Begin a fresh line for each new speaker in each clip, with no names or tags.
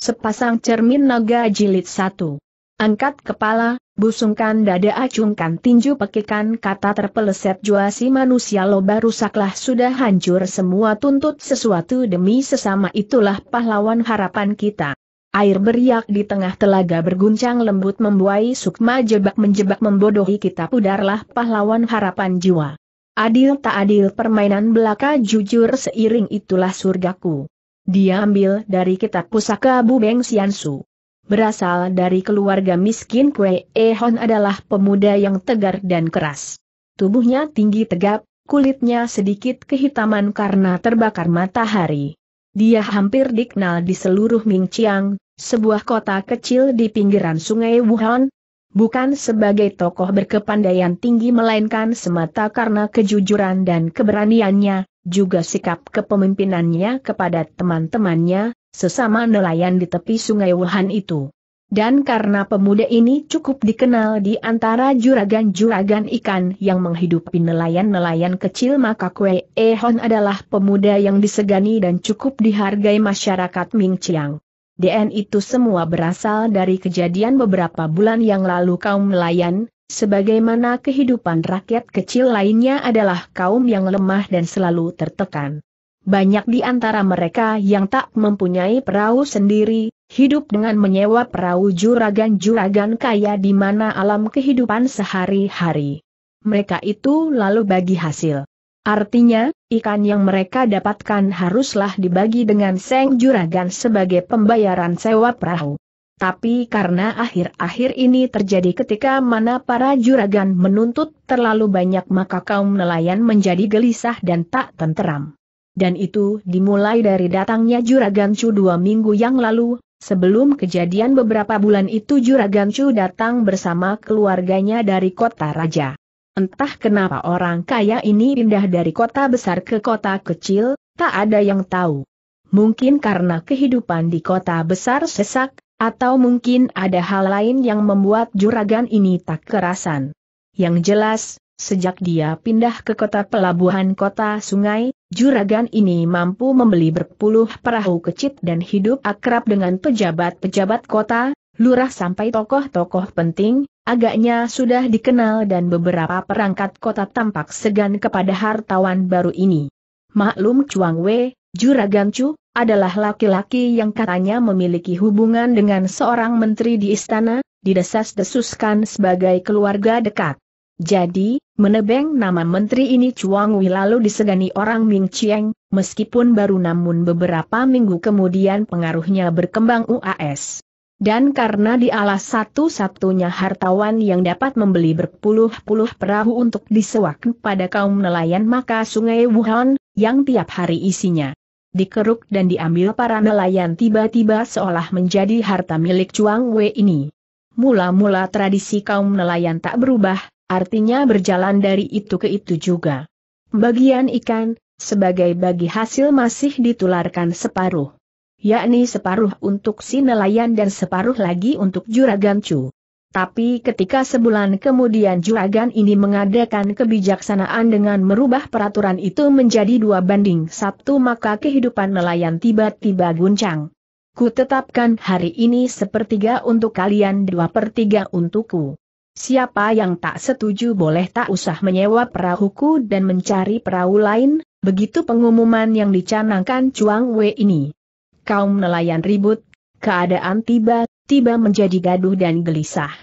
Sepasang cermin naga jilid satu. Angkat kepala, busungkan dada acungkan tinju pekikan kata terpeleset juasi manusia loba rusaklah sudah hancur semua tuntut sesuatu demi sesama itulah pahlawan harapan kita. Air beriak di tengah telaga berguncang lembut membuai sukma jebak menjebak membodohi kita pudarlah pahlawan harapan jiwa. Adil tak adil permainan belaka jujur seiring itulah surgaku. Dia ambil dari kitab pusaka Bu Beng Xiansu. Berasal dari keluarga miskin Kue Ehon adalah pemuda yang tegar dan keras. Tubuhnya tinggi tegap, kulitnya sedikit kehitaman karena terbakar matahari. Dia hampir dikenal di seluruh Mingqiang, sebuah kota kecil di pinggiran sungai Wuhan, bukan sebagai tokoh berkepandaian tinggi melainkan semata karena kejujuran dan keberaniannya, juga sikap kepemimpinannya kepada teman-temannya, sesama nelayan di tepi sungai Wuhan itu. Dan karena pemuda ini cukup dikenal di antara juragan-juragan ikan yang menghidupi nelayan-nelayan kecil maka Kue Ehon adalah pemuda yang disegani dan cukup dihargai masyarakat Ming Chiang. DN itu semua berasal dari kejadian beberapa bulan yang lalu kaum nelayan, Sebagaimana kehidupan rakyat kecil lainnya adalah kaum yang lemah dan selalu tertekan. Banyak di antara mereka yang tak mempunyai perahu sendiri, hidup dengan menyewa perahu juragan-juragan kaya di mana alam kehidupan sehari-hari. Mereka itu lalu bagi hasil. Artinya, ikan yang mereka dapatkan haruslah dibagi dengan seng juragan sebagai pembayaran sewa perahu. Tapi karena akhir-akhir ini terjadi ketika mana para juragan menuntut terlalu banyak maka kaum nelayan menjadi gelisah dan tak tenteram. Dan itu dimulai dari datangnya juragan Chu dua minggu yang lalu, sebelum kejadian beberapa bulan itu juragan Chu datang bersama keluarganya dari kota raja. Entah kenapa orang kaya ini pindah dari kota besar ke kota kecil, tak ada yang tahu. Mungkin karena kehidupan di kota besar sesak, atau mungkin ada hal lain yang membuat juragan ini tak kerasan. Yang jelas, sejak dia pindah ke kota pelabuhan kota sungai, juragan ini mampu membeli berpuluh perahu kecil dan hidup akrab dengan pejabat-pejabat kota, lurah sampai tokoh-tokoh penting, agaknya sudah dikenal dan beberapa perangkat kota tampak segan kepada hartawan baru ini. Maklum Chuang Wei, Juragan Chu, adalah laki-laki yang katanya memiliki hubungan dengan seorang menteri di istana, didesas-desuskan sebagai keluarga dekat. Jadi, menebeng nama menteri ini Chuang Wei lalu disegani orang Ming Chieng, meskipun baru namun beberapa minggu kemudian pengaruhnya berkembang UAS. Dan karena dialah satu-satunya hartawan yang dapat membeli berpuluh-puluh perahu untuk disewakan pada kaum nelayan maka sungai Wuhan, yang tiap hari isinya dikeruk dan diambil para nelayan tiba-tiba seolah menjadi harta milik Chuang Wei ini. Mula-mula tradisi kaum nelayan tak berubah, artinya berjalan dari itu ke itu juga. Bagian ikan, sebagai bagi hasil masih ditularkan separuh. Yakni separuh untuk si nelayan dan separuh lagi untuk juragan Chu. Tapi ketika sebulan kemudian juragan ini mengadakan kebijaksanaan dengan merubah peraturan itu menjadi dua banding Sabtu maka kehidupan nelayan tiba-tiba guncang. Ku tetapkan hari ini sepertiga untuk kalian dua per tiga untukku. Siapa yang tak setuju boleh tak usah menyewa perahuku dan mencari perahu lain, begitu pengumuman yang dicanangkan Chuang Wei ini. Kaum nelayan ribut, keadaan tiba, tiba menjadi gaduh dan gelisah.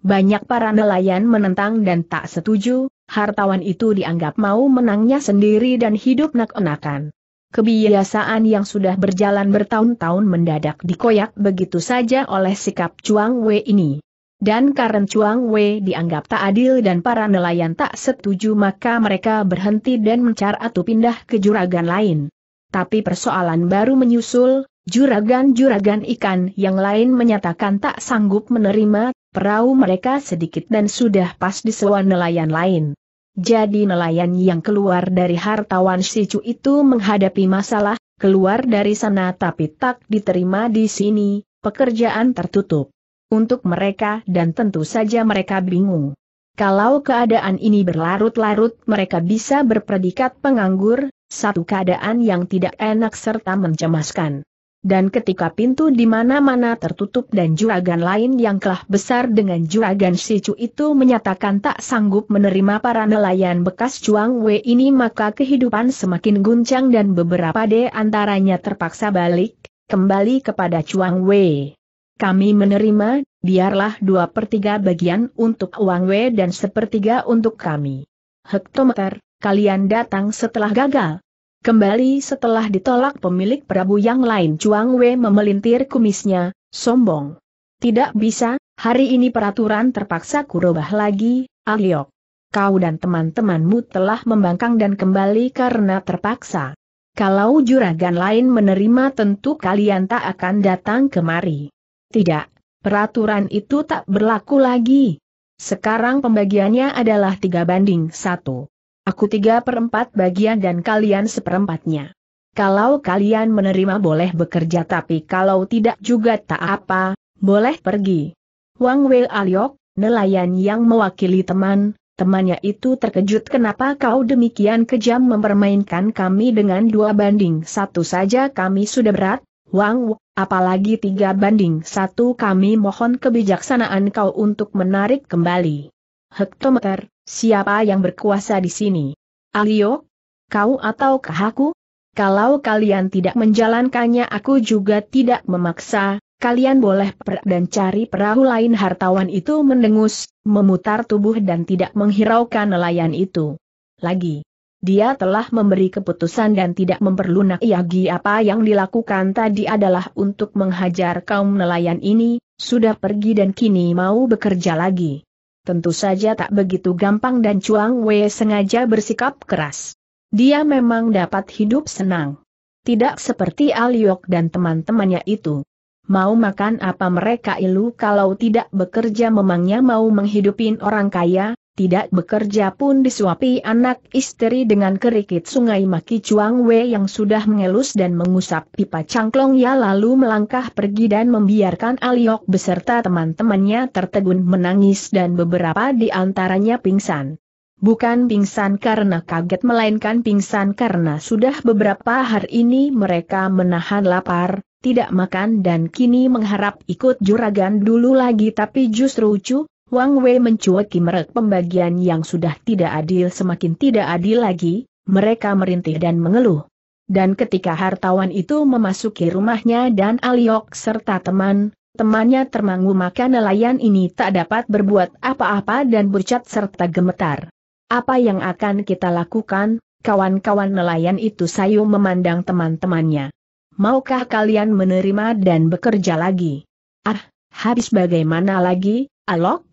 Banyak para nelayan menentang dan tak setuju, hartawan itu dianggap mau menangnya sendiri dan hidup nak-enakan. Kebiasaan yang sudah berjalan bertahun-tahun mendadak dikoyak begitu saja oleh sikap Chuang Wei ini. Dan karena Chuang Wei dianggap tak adil dan para nelayan tak setuju maka mereka berhenti dan mencar atau pindah ke juragan lain. Tapi persoalan baru menyusul, Juragan-juragan ikan yang lain menyatakan tak sanggup menerima, perahu mereka sedikit dan sudah pas di disewa nelayan lain. Jadi nelayan yang keluar dari hartawan Sicu itu menghadapi masalah, keluar dari sana tapi tak diterima di sini, pekerjaan tertutup. Untuk mereka dan tentu saja mereka bingung. Kalau keadaan ini berlarut-larut mereka bisa berpredikat penganggur, satu keadaan yang tidak enak serta mencemaskan. Dan ketika pintu di mana-mana tertutup dan juragan lain yang kelah besar dengan juragan Sicu itu menyatakan tak sanggup menerima para nelayan bekas Chuang Wei ini maka kehidupan semakin guncang dan beberapa de antaranya terpaksa balik, kembali kepada Chuang Wei. Kami menerima, biarlah dua pertiga bagian untuk Wang Wei dan sepertiga untuk kami. Hektometer, kalian datang setelah gagal, Kembali setelah ditolak pemilik Prabu yang lain Chuang Wei memelintir kumisnya, sombong. Tidak bisa, hari ini peraturan terpaksa kurubah lagi, Aliok. Ah Kau dan teman-temanmu telah membangkang dan kembali karena terpaksa. Kalau juragan lain menerima tentu kalian tak akan datang kemari. Tidak, peraturan itu tak berlaku lagi. Sekarang pembagiannya adalah tiga banding satu. Aku tiga perempat bagian dan kalian seperempatnya. Kalau kalian menerima boleh bekerja tapi kalau tidak juga tak apa, boleh pergi. Wang Wei Aliok, nelayan yang mewakili teman, temannya itu terkejut kenapa kau demikian kejam mempermainkan kami dengan dua banding satu saja kami sudah berat, Wang, apalagi tiga banding satu kami mohon kebijaksanaan kau untuk menarik kembali. Hektometer, Siapa yang berkuasa di sini? Alio? Kau atau aku? Kalau kalian tidak menjalankannya aku juga tidak memaksa, kalian boleh per dan cari perahu lain hartawan itu mendengus, memutar tubuh dan tidak menghiraukan nelayan itu. Lagi. Dia telah memberi keputusan dan tidak memperlunak Yagi apa yang dilakukan tadi adalah untuk menghajar kaum nelayan ini, sudah pergi dan kini mau bekerja lagi tentu saja tak begitu gampang dan Chuang Wei sengaja bersikap keras. Dia memang dapat hidup senang. Tidak seperti Aliok dan teman-temannya itu. Mau makan apa mereka ilu kalau tidak bekerja memangnya mau menghidupin orang kaya, tidak bekerja pun disuapi anak istri dengan kerikit sungai Maki Chuang Wei yang sudah mengelus dan mengusap pipa cangklong ya lalu melangkah pergi dan membiarkan Aliok beserta teman-temannya tertegun menangis dan beberapa di antaranya pingsan. Bukan pingsan karena kaget melainkan pingsan karena sudah beberapa hari ini mereka menahan lapar, tidak makan dan kini mengharap ikut juragan dulu lagi tapi justru cu, Wang Wei mencuaki merek pembagian yang sudah tidak adil semakin tidak adil lagi, mereka merintih dan mengeluh. Dan ketika hartawan itu memasuki rumahnya dan Aliok serta teman, temannya termangu maka nelayan ini tak dapat berbuat apa-apa dan bercat serta gemetar. Apa yang akan kita lakukan, kawan-kawan nelayan itu sayu memandang teman-temannya. Maukah kalian menerima dan bekerja lagi? Ah, habis bagaimana lagi, Alok?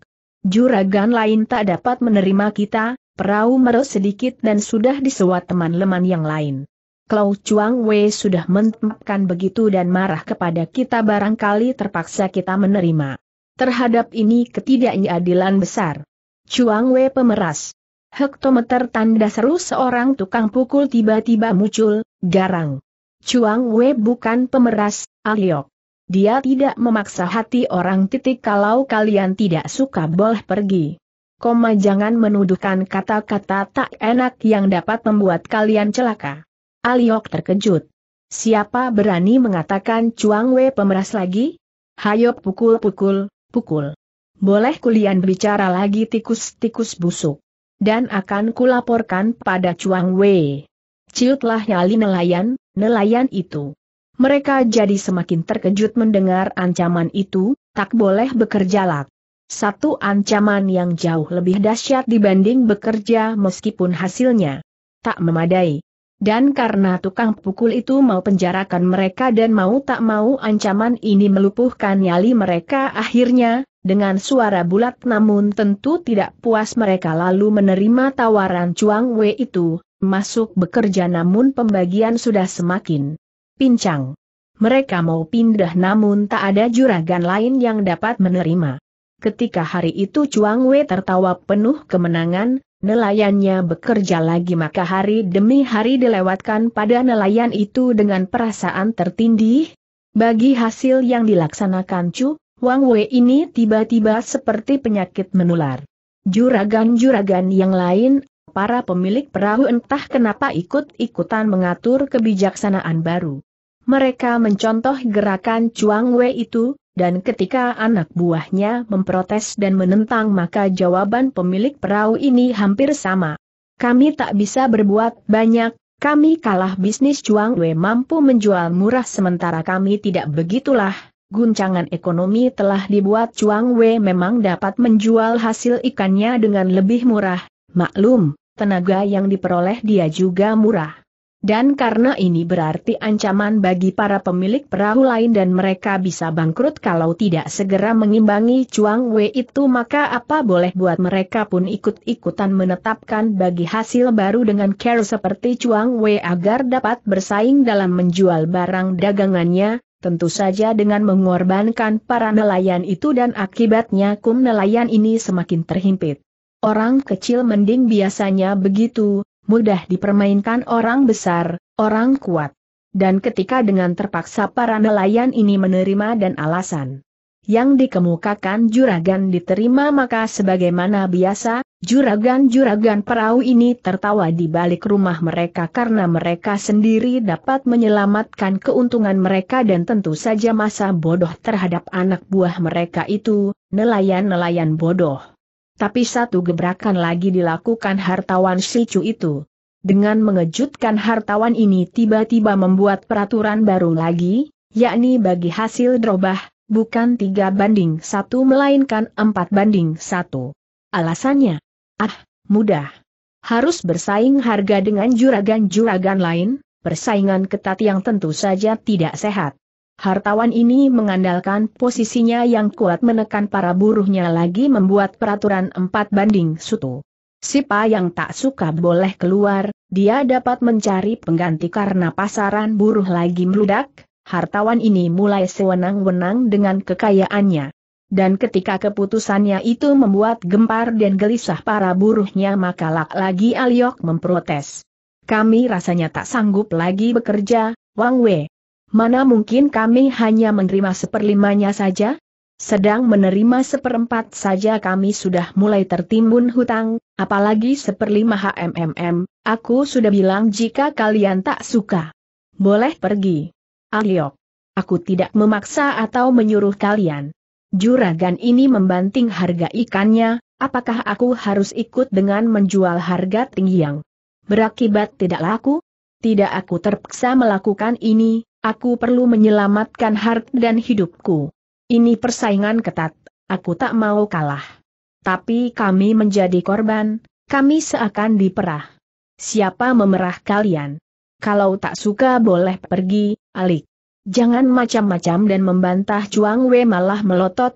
juragan lain tak dapat menerima kita, perahu meros sedikit dan sudah disewa teman-teman yang lain. Klau Chuang Wei sudah mentempkan begitu dan marah kepada kita barangkali terpaksa kita menerima. Terhadap ini ketidakadilan besar. Chuang Wei pemeras. Hektometer tanda seru seorang tukang pukul tiba-tiba muncul, garang. Chuang Wei bukan pemeras, Aliok. Dia tidak memaksa hati orang titik kalau kalian tidak suka boleh pergi. Koma jangan menuduhkan kata-kata tak enak yang dapat membuat kalian celaka. Aliok terkejut. Siapa berani mengatakan Chuang Wei pemeras lagi? Hayo pukul-pukul, pukul. Boleh kalian bicara lagi tikus-tikus busuk. Dan akan kulaporkan pada Chuang Wei. Ciutlah nyali nelayan, nelayan itu. Mereka jadi semakin terkejut mendengar ancaman itu, tak boleh bekerja lak. Satu ancaman yang jauh lebih dahsyat dibanding bekerja meskipun hasilnya tak memadai. Dan karena tukang pukul itu mau penjarakan mereka dan mau tak mau ancaman ini melupuhkan nyali mereka akhirnya, dengan suara bulat namun tentu tidak puas mereka lalu menerima tawaran Chuang Wei itu, masuk bekerja namun pembagian sudah semakin pincang. Mereka mau pindah namun tak ada juragan lain yang dapat menerima. Ketika hari itu Chuang Wei tertawa penuh kemenangan, nelayannya bekerja lagi maka hari demi hari dilewatkan pada nelayan itu dengan perasaan tertindih. Bagi hasil yang dilaksanakan Chu, Wang Wei ini tiba-tiba seperti penyakit menular. Juragan-juragan yang lain, para pemilik perahu entah kenapa ikut-ikutan mengatur kebijaksanaan baru. Mereka mencontoh gerakan Chuang Wei itu, dan ketika anak buahnya memprotes dan menentang maka jawaban pemilik perahu ini hampir sama. Kami tak bisa berbuat banyak, kami kalah bisnis Chuang Wei mampu menjual murah sementara kami tidak begitulah. Guncangan ekonomi telah dibuat Chuang Wei memang dapat menjual hasil ikannya dengan lebih murah, maklum, tenaga yang diperoleh dia juga murah. Dan karena ini berarti ancaman bagi para pemilik perahu lain dan mereka bisa bangkrut kalau tidak segera mengimbangi Chuang Wei itu maka apa boleh buat mereka pun ikut-ikutan menetapkan bagi hasil baru dengan care seperti Chuang Wei agar dapat bersaing dalam menjual barang dagangannya, tentu saja dengan mengorbankan para nelayan itu dan akibatnya kum nelayan ini semakin terhimpit. Orang kecil mending biasanya begitu, mudah dipermainkan orang besar, orang kuat. Dan ketika dengan terpaksa para nelayan ini menerima dan alasan yang dikemukakan juragan diterima maka sebagaimana biasa, juragan-juragan perahu ini tertawa di balik rumah mereka karena mereka sendiri dapat menyelamatkan keuntungan mereka dan tentu saja masa bodoh terhadap anak buah mereka itu, nelayan-nelayan bodoh. Tapi satu gebrakan lagi dilakukan hartawan Silcu itu. Dengan mengejutkan hartawan ini tiba-tiba membuat peraturan baru lagi, yakni bagi hasil drobah, bukan tiga banding satu melainkan empat banding satu. Alasannya? Ah, mudah. Harus bersaing harga dengan juragan-juragan lain, persaingan ketat yang tentu saja tidak sehat. Hartawan ini mengandalkan posisinya yang kuat menekan para buruhnya lagi membuat peraturan empat banding sutu. Sipa yang tak suka boleh keluar, dia dapat mencari pengganti karena pasaran buruh lagi meludak, hartawan ini mulai sewenang-wenang dengan kekayaannya. Dan ketika keputusannya itu membuat gempar dan gelisah para buruhnya maka lak lagi Aliok memprotes. Kami rasanya tak sanggup lagi bekerja, Wang Wei. Mana mungkin kami hanya menerima seperlimanya saja? Sedang menerima seperempat saja kami sudah mulai tertimbun hutang, apalagi seperlima hmm. aku sudah bilang jika kalian tak suka. Boleh pergi. Aliok. Aku tidak memaksa atau menyuruh kalian. Juragan ini membanting harga ikannya, apakah aku harus ikut dengan menjual harga tinggi yang berakibat tidak laku? Tidak aku terpaksa melakukan ini, Aku perlu menyelamatkan Hart dan hidupku. Ini persaingan ketat, aku tak mau kalah. Tapi kami menjadi korban, kami seakan diperah. Siapa memerah kalian? Kalau tak suka boleh pergi, alik. Jangan macam-macam dan membantah Chuang Wei malah melotot,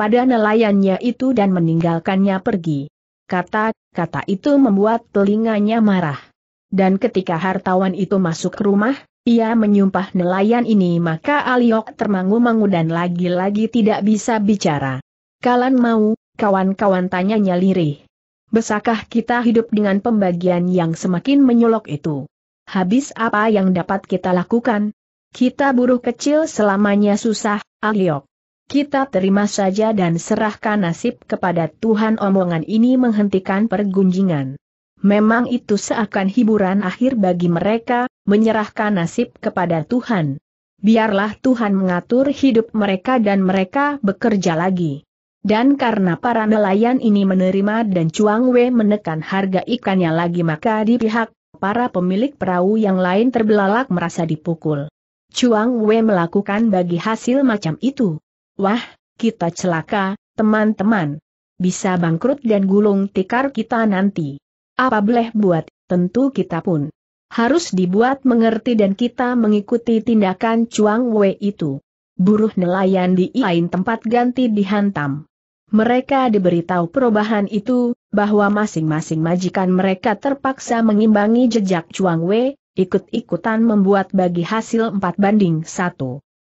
pada nelayannya itu dan meninggalkannya pergi. Kata-kata itu membuat telinganya marah. Dan ketika hartawan itu masuk rumah, ia menyumpah nelayan ini maka Aliok termangu-mangu dan lagi-lagi tidak bisa bicara. Kalan mau, kawan-kawan tanyanya lirih. Besakah kita hidup dengan pembagian yang semakin menyolok itu? Habis apa yang dapat kita lakukan? Kita buruh kecil selamanya susah, Aliok. Kita terima saja dan serahkan nasib kepada Tuhan omongan ini menghentikan pergunjingan. Memang itu seakan hiburan akhir bagi mereka, menyerahkan nasib kepada Tuhan. Biarlah Tuhan mengatur hidup mereka dan mereka bekerja lagi. Dan karena para nelayan ini menerima dan Chuang Wei menekan harga ikannya lagi maka di pihak para pemilik perahu yang lain terbelalak merasa dipukul. Chuang Wei melakukan bagi hasil macam itu. Wah, kita celaka, teman-teman. Bisa bangkrut dan gulung tikar kita nanti. Apa boleh buat, tentu kita pun harus dibuat mengerti dan kita mengikuti tindakan Chuang Wei itu. Buruh nelayan di lain tempat ganti dihantam. Mereka diberitahu perubahan itu, bahwa masing-masing majikan mereka terpaksa mengimbangi jejak Chuang Wei, ikut-ikutan membuat bagi hasil 4 banding 1.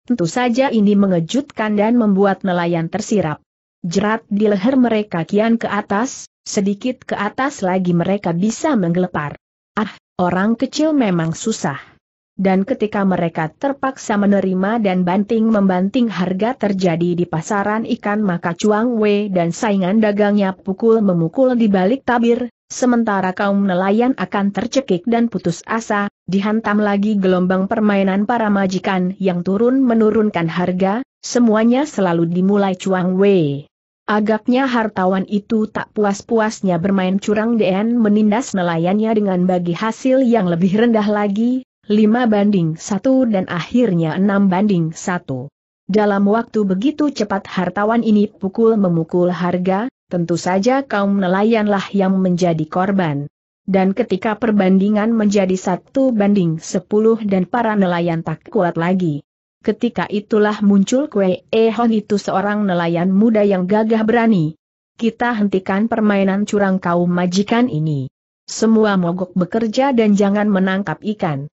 Tentu saja ini mengejutkan dan membuat nelayan tersirap. Jerat di leher mereka kian ke atas, Sedikit ke atas lagi mereka bisa menggelepar. Ah, orang kecil memang susah. Dan ketika mereka terpaksa menerima dan banting-membanting harga terjadi di pasaran ikan maka Chuang Wei dan saingan dagangnya pukul-memukul di balik tabir, sementara kaum nelayan akan tercekik dan putus asa, dihantam lagi gelombang permainan para majikan yang turun menurunkan harga, semuanya selalu dimulai Chuang Wei. Agaknya hartawan itu tak puas-puasnya bermain curang dan menindas nelayannya dengan bagi hasil yang lebih rendah lagi, 5 banding 1 dan akhirnya 6 banding 1. Dalam waktu begitu cepat hartawan ini pukul memukul harga, tentu saja kaum nelayanlah yang menjadi korban. Dan ketika perbandingan menjadi satu banding 10 dan para nelayan tak kuat lagi. Ketika itulah muncul kue Ehon itu seorang nelayan muda yang gagah berani. Kita hentikan permainan curang kaum majikan ini. Semua mogok bekerja dan jangan menangkap ikan.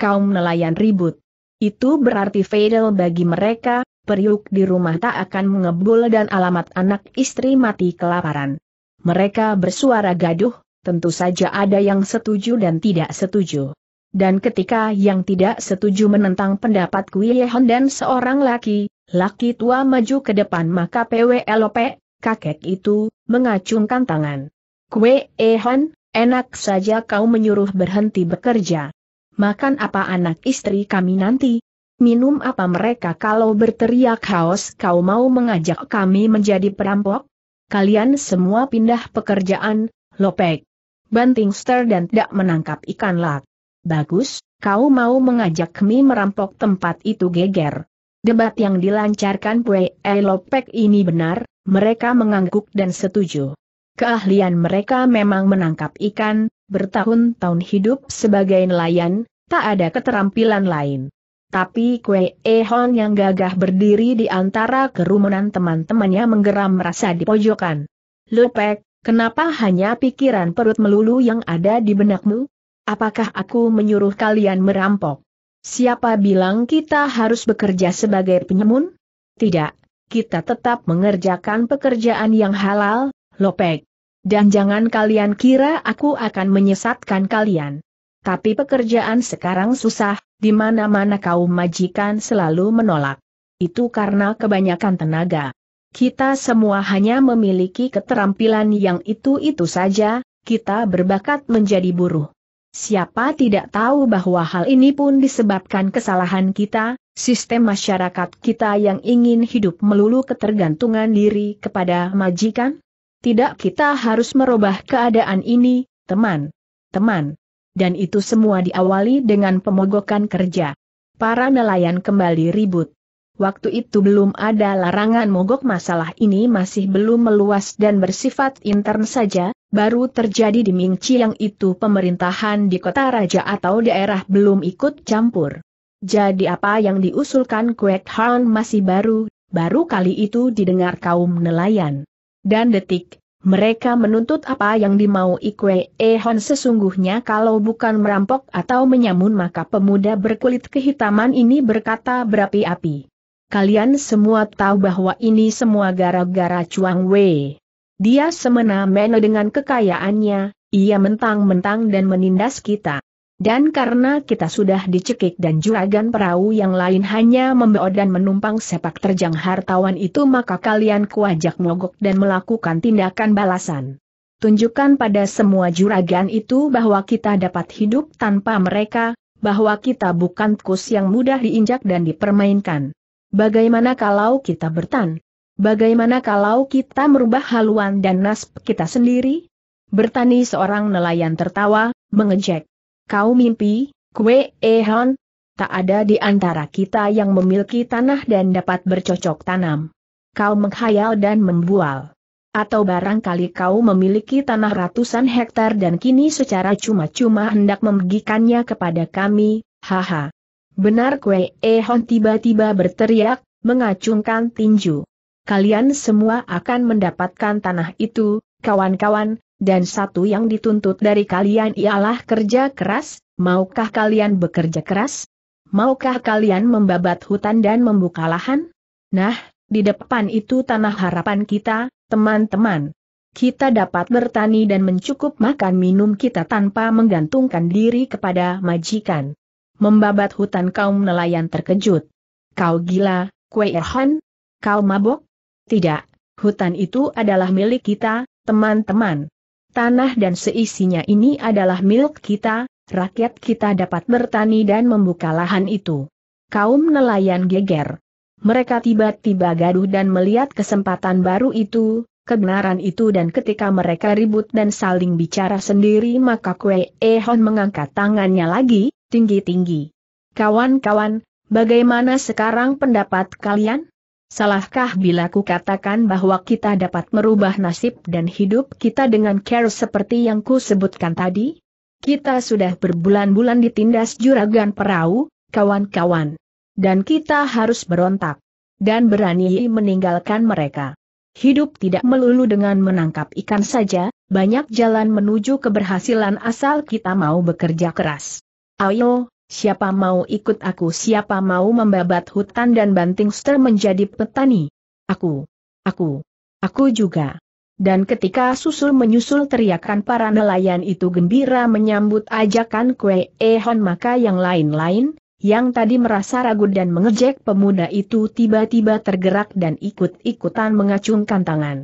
Kaum nelayan ribut. Itu berarti fatal bagi mereka, periuk di rumah tak akan mengebul dan alamat anak istri mati kelaparan. Mereka bersuara gaduh, tentu saja ada yang setuju dan tidak setuju. Dan ketika yang tidak setuju menentang pendapat Kui Yehon dan seorang laki, laki tua maju ke depan maka PWLOP, kakek itu, mengacungkan tangan. Kue Yehon, enak saja kau menyuruh berhenti bekerja. Makan apa anak istri kami nanti? Minum apa mereka kalau berteriak haus kau mau mengajak kami menjadi perampok? Kalian semua pindah pekerjaan, Lopek. Banting Ster dan tidak menangkap ikan lak. Bagus, kau mau mengajak kami merampok tempat itu geger. Debat yang dilancarkan Pue Elopek ini benar, mereka mengangguk dan setuju. Keahlian mereka memang menangkap ikan, bertahun-tahun hidup sebagai nelayan, tak ada keterampilan lain. Tapi Kue Ehon yang gagah berdiri di antara kerumunan teman-temannya menggeram merasa di pojokan. Lopek, kenapa hanya pikiran perut melulu yang ada di benakmu? Apakah aku menyuruh kalian merampok? Siapa bilang kita harus bekerja sebagai penyemun? Tidak, kita tetap mengerjakan pekerjaan yang halal, Lopek. Dan jangan kalian kira aku akan menyesatkan kalian. Tapi pekerjaan sekarang susah, di mana-mana kaum majikan selalu menolak. Itu karena kebanyakan tenaga. Kita semua hanya memiliki keterampilan yang itu-itu saja, kita berbakat menjadi buruh. Siapa tidak tahu bahwa hal ini pun disebabkan kesalahan kita, sistem masyarakat kita yang ingin hidup melulu ketergantungan diri kepada majikan? Tidak kita harus merubah keadaan ini, teman. Teman. Dan itu semua diawali dengan pemogokan kerja. Para nelayan kembali ribut. Waktu itu belum ada larangan mogok masalah ini masih belum meluas dan bersifat intern saja, baru terjadi di Mingci yang itu pemerintahan di kota raja atau daerah belum ikut campur. Jadi apa yang diusulkan Kwek Han masih baru, baru kali itu didengar kaum nelayan. Dan detik, mereka menuntut apa yang dimau Ikwe Ehon sesungguhnya kalau bukan merampok atau menyamun maka pemuda berkulit kehitaman ini berkata berapi-api. Kalian semua tahu bahwa ini semua gara-gara Cuang Wei. Dia semena-mena dengan kekayaannya, ia mentang-mentang dan menindas kita. Dan karena kita sudah dicekik dan juragan perahu yang lain hanya membawa dan menumpang sepak terjang hartawan itu maka kalian kuajak mogok dan melakukan tindakan balasan. Tunjukkan pada semua juragan itu bahwa kita dapat hidup tanpa mereka, bahwa kita bukan kus yang mudah diinjak dan dipermainkan. Bagaimana kalau kita bertan? Bagaimana kalau kita merubah haluan dan nasib kita sendiri? Bertani seorang nelayan tertawa, mengejek. Kau mimpi, kue ehon, tak ada di antara kita yang memiliki tanah dan dapat bercocok tanam. Kau menghayal dan membual. Atau barangkali kau memiliki tanah ratusan hektar dan kini secara cuma-cuma hendak membagikannya kepada kami, haha. Benar Kwe Ehon tiba-tiba berteriak, mengacungkan tinju kalian semua akan mendapatkan tanah itu, kawan-kawan, dan satu yang dituntut dari kalian ialah kerja keras, maukah kalian bekerja keras? Maukah kalian membabat hutan dan membuka lahan? Nah, di depan itu tanah harapan kita, teman-teman. Kita dapat bertani dan mencukup makan minum kita tanpa menggantungkan diri kepada majikan. Membabat hutan kaum nelayan terkejut. Kau gila, Kue Erhan? Kau mabok? Tidak, hutan itu adalah milik kita, teman-teman. Tanah dan seisinya ini adalah milik kita, rakyat kita dapat bertani dan membuka lahan itu. Kaum nelayan geger. Mereka tiba-tiba gaduh dan melihat kesempatan baru itu, kebenaran itu dan ketika mereka ribut dan saling bicara sendiri maka Kwe Ehon mengangkat tangannya lagi, tinggi-tinggi. Kawan-kawan, bagaimana sekarang pendapat kalian? Salahkah bila ku katakan bahwa kita dapat merubah nasib dan hidup kita dengan care seperti yang ku sebutkan tadi? Kita sudah berbulan-bulan ditindas juragan perahu, kawan-kawan. Dan kita harus berontak. Dan berani meninggalkan mereka. Hidup tidak melulu dengan menangkap ikan saja, banyak jalan menuju keberhasilan asal kita mau bekerja keras. Ayo, siapa mau ikut aku siapa mau membabat hutan dan banting ster menjadi petani. Aku, aku, aku juga. Dan ketika susul menyusul teriakan para nelayan itu gembira menyambut ajakan kue ehon maka yang lain-lain, yang tadi merasa ragu dan mengejek pemuda itu tiba-tiba tergerak dan ikut-ikutan mengacungkan tangan.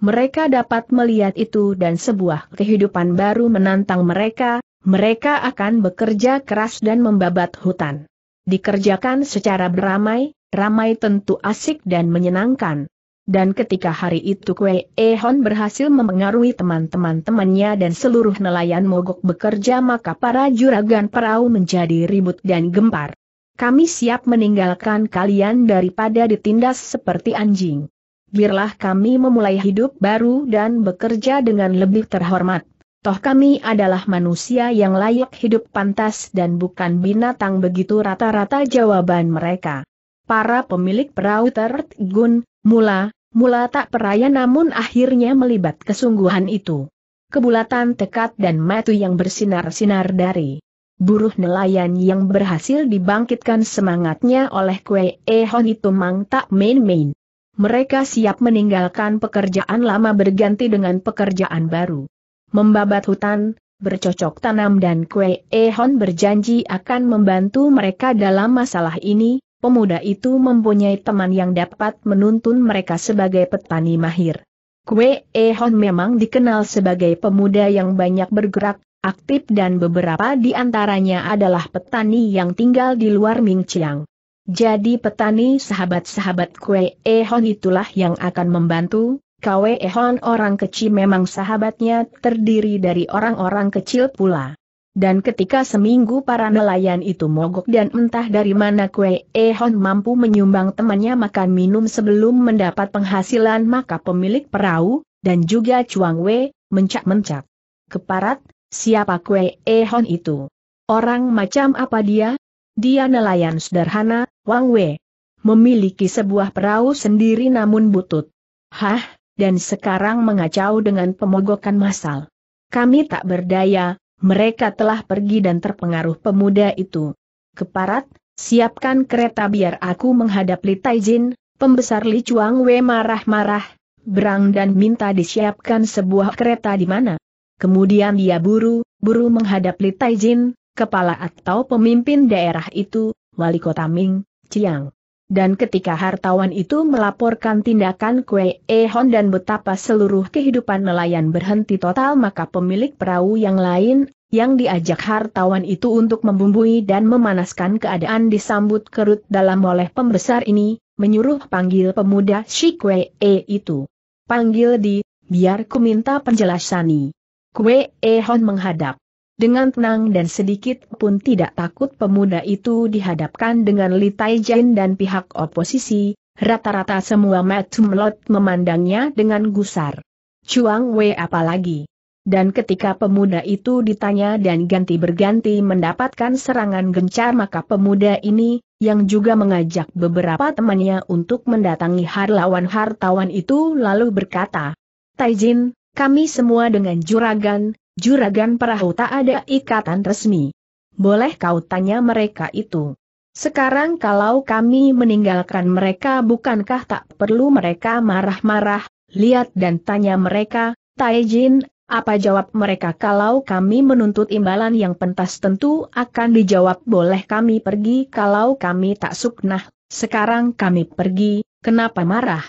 Mereka dapat melihat itu dan sebuah kehidupan baru menantang mereka, mereka akan bekerja keras dan membabat hutan. Dikerjakan secara beramai, ramai tentu asik dan menyenangkan. Dan ketika hari itu Kwe Ehon berhasil memengaruhi teman-teman temannya dan seluruh nelayan mogok bekerja maka para juragan perahu menjadi ribut dan gempar. Kami siap meninggalkan kalian daripada ditindas seperti anjing. Biarlah kami memulai hidup baru dan bekerja dengan lebih terhormat. Toh kami adalah manusia yang layak hidup pantas dan bukan binatang begitu rata-rata jawaban mereka. Para pemilik perahu tertegun, mula, mula tak peraya namun akhirnya melibat kesungguhan itu. Kebulatan tekad dan matu yang bersinar-sinar dari buruh nelayan yang berhasil dibangkitkan semangatnya oleh kue Ehon itu mang tak main-main. Mereka siap meninggalkan pekerjaan lama berganti dengan pekerjaan baru membabat hutan, bercocok tanam dan Kue Ehon berjanji akan membantu mereka dalam masalah ini, pemuda itu mempunyai teman yang dapat menuntun mereka sebagai petani mahir. Kue Ehon memang dikenal sebagai pemuda yang banyak bergerak, aktif dan beberapa di antaranya adalah petani yang tinggal di luar Mingciang. Jadi petani sahabat-sahabat Kue Ehon itulah yang akan membantu, Kwe Ehon orang kecil memang sahabatnya terdiri dari orang-orang kecil pula. Dan ketika seminggu para nelayan itu mogok dan entah dari mana Kue Ehon mampu menyumbang temannya makan minum sebelum mendapat penghasilan maka pemilik perahu, dan juga Chuang Wei, mencak-mencak. Keparat, siapa Kue Ehon itu? Orang macam apa dia? Dia nelayan sederhana, Wang Wei. Memiliki sebuah perahu sendiri namun butut. Hah, dan sekarang mengacau dengan pemogokan massal. Kami tak berdaya, mereka telah pergi dan terpengaruh pemuda itu. Keparat, siapkan kereta biar aku menghadap Li Taijin, pembesar Li Chuang Wei marah-marah, berang dan minta disiapkan sebuah kereta di mana. Kemudian dia buru, buru menghadap Li Taijin, kepala atau pemimpin daerah itu, wali kota Ming, Chiang. Dan ketika hartawan itu melaporkan tindakan Kue Ehon dan betapa seluruh kehidupan nelayan berhenti total maka pemilik perahu yang lain, yang diajak hartawan itu untuk membumbui dan memanaskan keadaan disambut kerut dalam oleh pembesar ini, menyuruh panggil pemuda si Kue E itu. Panggil di, biar ku minta penjelasan nih. Kue Ehon menghadap. Dengan tenang dan sedikit pun tidak takut pemuda itu dihadapkan dengan Li Taijin dan pihak oposisi, rata-rata semua Melot memandangnya dengan gusar. Chuang Wei apalagi. Dan ketika pemuda itu ditanya dan ganti berganti mendapatkan serangan gencar maka pemuda ini, yang juga mengajak beberapa temannya untuk mendatangi harlawan hartawan itu lalu berkata, Taijin, kami semua dengan juragan, Juragan perahu tak ada ikatan resmi. Boleh kau tanya mereka itu. Sekarang kalau kami meninggalkan mereka bukankah tak perlu mereka marah-marah, lihat dan tanya mereka, Taijin, apa jawab mereka kalau kami menuntut imbalan yang pentas tentu akan dijawab boleh kami pergi kalau kami tak suknah, sekarang kami pergi, kenapa marah?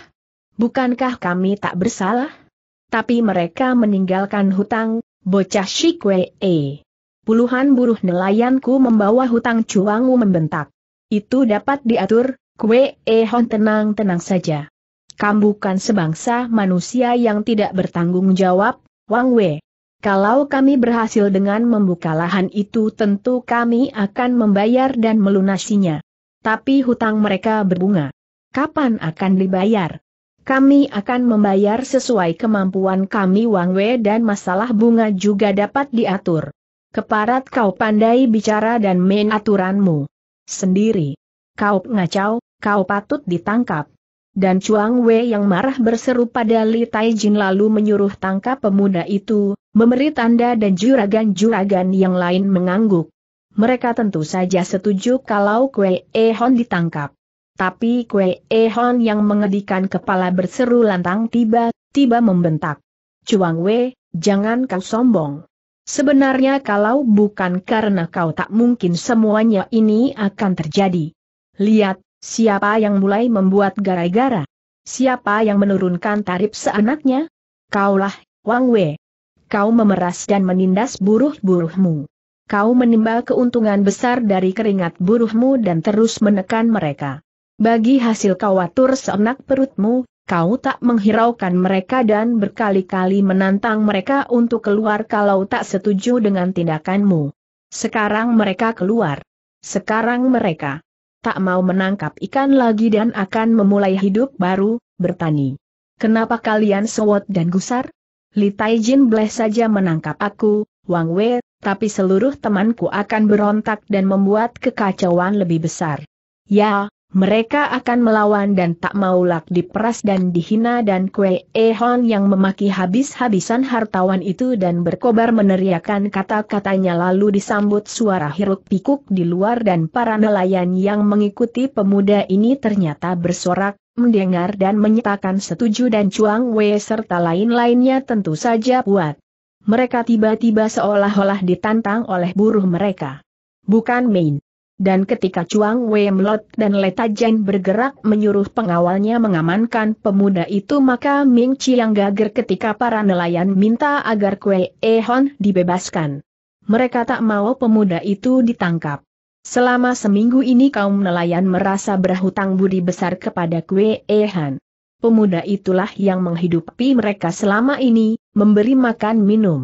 Bukankah kami tak bersalah? Tapi mereka meninggalkan hutang, Bocah Shikwe E. Puluhan buruh nelayanku membawa hutang cuangmu membentak. Itu dapat diatur, kue eh, Hon tenang-tenang saja. Kamu bukan sebangsa manusia yang tidak bertanggung jawab, Wang Wei. Kalau kami berhasil dengan membuka lahan itu tentu kami akan membayar dan melunasinya. Tapi hutang mereka berbunga. Kapan akan dibayar? Kami akan membayar sesuai kemampuan kami Wang Wei dan masalah bunga juga dapat diatur. Keparat kau pandai bicara dan main aturanmu. Sendiri. Kau ngacau, kau patut ditangkap. Dan Chuang Wei yang marah berseru pada Li Taijin lalu menyuruh tangkap pemuda itu, memberi tanda dan juragan-juragan yang lain mengangguk. Mereka tentu saja setuju kalau Kue Ehon ditangkap. Tapi Kue Ehon yang mengedikan kepala berseru lantang tiba-tiba membentak. Cuang Wei, jangan kau sombong. Sebenarnya kalau bukan karena kau tak mungkin semuanya ini akan terjadi. Lihat, siapa yang mulai membuat gara-gara? Siapa yang menurunkan tarif seanaknya? Kaulah, Wang Wei. Kau memeras dan menindas buruh-buruhmu. Kau menimba keuntungan besar dari keringat buruhmu dan terus menekan mereka. Bagi hasil kawatur seenak perutmu, kau tak menghiraukan mereka dan berkali-kali menantang mereka untuk keluar kalau tak setuju dengan tindakanmu. Sekarang mereka keluar. Sekarang mereka tak mau menangkap ikan lagi dan akan memulai hidup baru, bertani. Kenapa kalian sewot dan gusar? Li Taijin bleh saja menangkap aku, Wang Wei, tapi seluruh temanku akan berontak dan membuat kekacauan lebih besar. Ya, mereka akan melawan dan tak mau maulak diperas dan dihina dan Kue Ehon yang memaki habis-habisan hartawan itu dan berkobar meneriakan kata-katanya lalu disambut suara hiruk pikuk di luar dan para nelayan yang mengikuti pemuda ini ternyata bersorak, mendengar dan menyatakan setuju dan Cuang Wei serta lain-lainnya tentu saja buat. Mereka tiba-tiba seolah-olah ditantang oleh buruh mereka. Bukan main. Dan ketika Chuang Wei Melot dan Leta Jen bergerak menyuruh pengawalnya mengamankan pemuda itu maka Ming Chiang gager ketika para nelayan minta agar E Hon dibebaskan. Mereka tak mau pemuda itu ditangkap. Selama seminggu ini kaum nelayan merasa berhutang budi besar kepada E Hon. Pemuda itulah yang menghidupi mereka selama ini, memberi makan minum.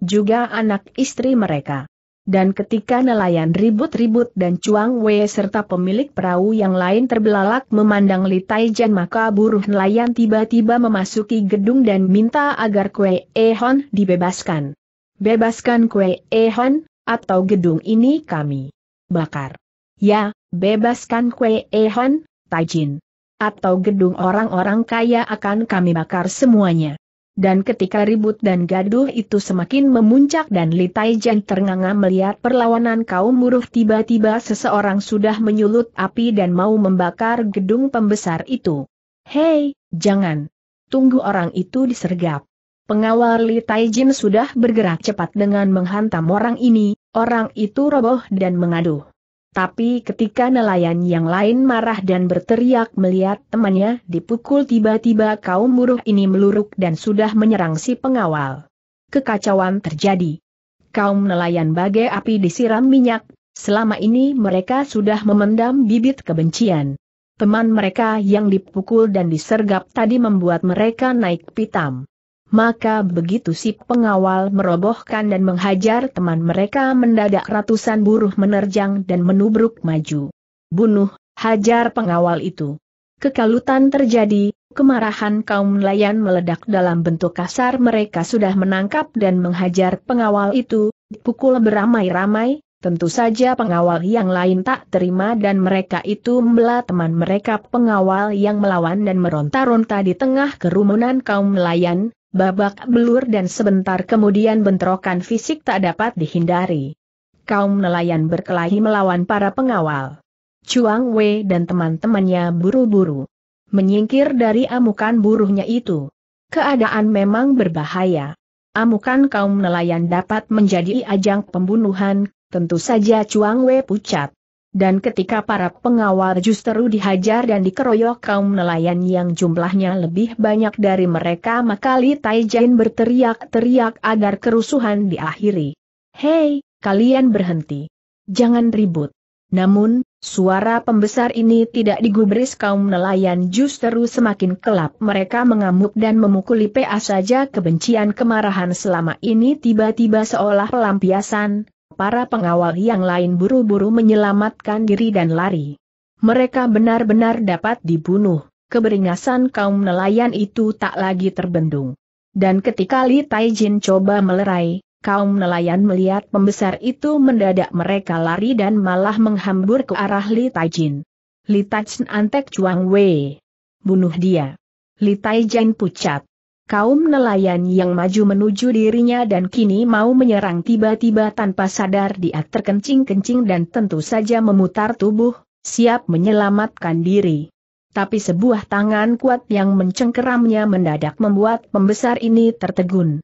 Juga anak istri mereka. Dan ketika nelayan ribut-ribut dan cuang Wei serta pemilik perahu yang lain terbelalak memandang Li Taijan maka buruh nelayan tiba-tiba memasuki gedung dan minta agar Kue Ehon dibebaskan. Bebaskan Kue Ehon, atau gedung ini kami bakar. Ya, bebaskan Kue Ehon, Taijin. Atau gedung orang-orang kaya akan kami bakar semuanya. Dan ketika ribut dan gaduh itu semakin memuncak dan Li Taijian ternganga melihat perlawanan kaum buruh tiba-tiba seseorang sudah menyulut api dan mau membakar gedung pembesar itu. Hei, jangan! Tunggu orang itu disergap. Pengawal Li Taijin sudah bergerak cepat dengan menghantam orang ini, orang itu roboh dan mengaduh. Tapi ketika nelayan yang lain marah dan berteriak melihat temannya dipukul tiba-tiba kaum buruh ini meluruk dan sudah menyerang si pengawal. Kekacauan terjadi. Kaum nelayan bagai api disiram minyak, selama ini mereka sudah memendam bibit kebencian. Teman mereka yang dipukul dan disergap tadi membuat mereka naik pitam maka begitu si pengawal merobohkan dan menghajar teman mereka mendadak ratusan buruh menerjang dan menubruk maju. Bunuh, hajar pengawal itu. Kekalutan terjadi, kemarahan kaum nelayan meledak dalam bentuk kasar mereka sudah menangkap dan menghajar pengawal itu, pukul beramai-ramai, Tentu saja pengawal yang lain tak terima dan mereka itu membela teman mereka pengawal yang melawan dan meronta-ronta di tengah kerumunan kaum nelayan, babak belur dan sebentar kemudian bentrokan fisik tak dapat dihindari. Kaum nelayan berkelahi melawan para pengawal. Chuang Wei dan teman-temannya buru-buru menyingkir dari amukan buruhnya itu. Keadaan memang berbahaya. Amukan kaum nelayan dapat menjadi ajang pembunuhan, tentu saja Chuang Wei pucat dan ketika para pengawal justru dihajar dan dikeroyok kaum nelayan yang jumlahnya lebih banyak dari mereka maka Li Taijin berteriak-teriak agar kerusuhan diakhiri. Hei, kalian berhenti. Jangan ribut. Namun, suara pembesar ini tidak digubris kaum nelayan justru semakin kelap mereka mengamuk dan memukuli PA saja kebencian kemarahan selama ini tiba-tiba seolah pelampiasan, Para pengawal yang lain buru-buru menyelamatkan diri dan lari. Mereka benar-benar dapat dibunuh, keberingasan kaum nelayan itu tak lagi terbendung. Dan ketika Li Taijin coba melerai, kaum nelayan melihat pembesar itu mendadak mereka lari dan malah menghambur ke arah Li Taijin. Li Taijin antek Chuang Wei. Bunuh dia. Li Taijin pucat. Kaum nelayan yang maju menuju dirinya dan kini mau menyerang tiba-tiba tanpa sadar dia terkencing-kencing dan tentu saja memutar tubuh, siap menyelamatkan diri. Tapi sebuah tangan kuat yang mencengkeramnya mendadak membuat pembesar ini tertegun.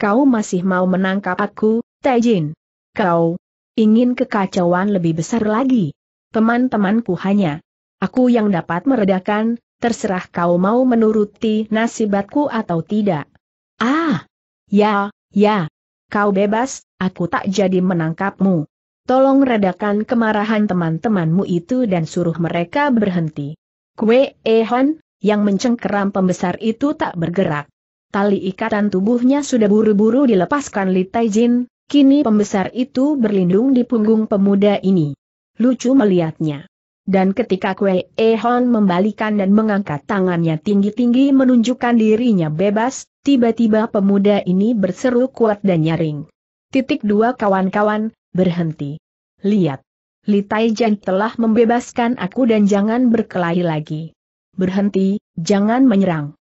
Kau masih mau menangkap aku, Tejin? Kau ingin kekacauan lebih besar lagi? Teman-temanku hanya aku yang dapat meredakan, terserah kau mau menuruti nasibatku atau tidak. Ah! Ya, ya. Kau bebas, aku tak jadi menangkapmu. Tolong redakan kemarahan teman-temanmu itu dan suruh mereka berhenti. Kue Ehon, yang mencengkeram pembesar itu tak bergerak. Tali ikatan tubuhnya sudah buru-buru dilepaskan Li Taijin, kini pembesar itu berlindung di punggung pemuda ini. Lucu melihatnya. Dan ketika Kue Ehon membalikan dan mengangkat tangannya tinggi-tinggi menunjukkan dirinya bebas, tiba-tiba pemuda ini berseru kuat dan nyaring. Titik dua kawan-kawan, berhenti. Lihat. Li Taijan telah membebaskan aku dan jangan berkelahi lagi. Berhenti, jangan menyerang.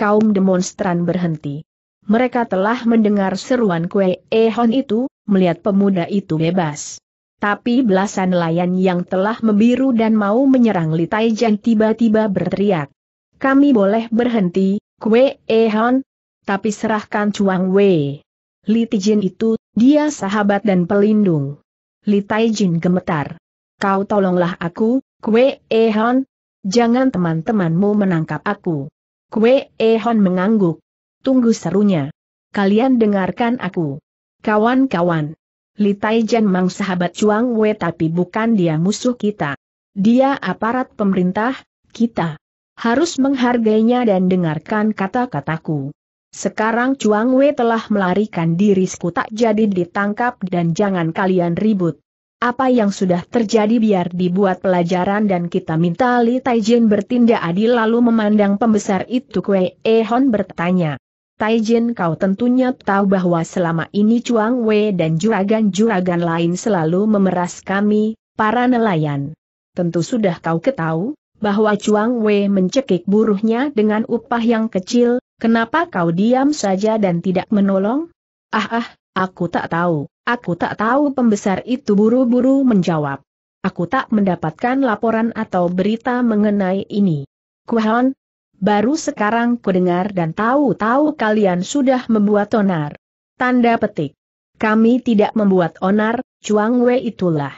Kaum demonstran berhenti. Mereka telah mendengar seruan Kue Ehon itu, melihat pemuda itu bebas. Tapi belasan nelayan yang telah membiru dan mau menyerang Li Taijan tiba-tiba berteriak. Kami boleh berhenti, Kwe Ehon, tapi serahkan Chuang Wei. Li Taijin itu, dia sahabat dan pelindung. Li Taijin gemetar. Kau tolonglah aku, Kwe Ehon. Jangan teman-temanmu menangkap aku. Kwe Ehon mengangguk. Tunggu serunya. Kalian dengarkan aku. Kawan-kawan. Li Taijian mang sahabat Chuang Wei tapi bukan dia musuh kita. Dia aparat pemerintah, kita harus menghargainya dan dengarkan kata-kataku. Sekarang Chuang Wei telah melarikan diri tak jadi ditangkap dan jangan kalian ribut. Apa yang sudah terjadi biar dibuat pelajaran dan kita minta Li Taijin bertindak adil lalu memandang pembesar itu Kue Ehon bertanya. Taijin kau tentunya tahu bahwa selama ini Chuang Wei dan juragan-juragan lain selalu memeras kami, para nelayan. Tentu sudah kau ketahui bahwa Chuang Wei mencekik buruhnya dengan upah yang kecil, kenapa kau diam saja dan tidak menolong? Ah ah, aku tak tahu, aku tak tahu pembesar itu buru-buru menjawab. Aku tak mendapatkan laporan atau berita mengenai ini. Kuhan, Baru sekarang kudengar dan tahu-tahu kalian sudah membuat onar. Tanda petik. Kami tidak membuat onar, Chuang Wei itulah.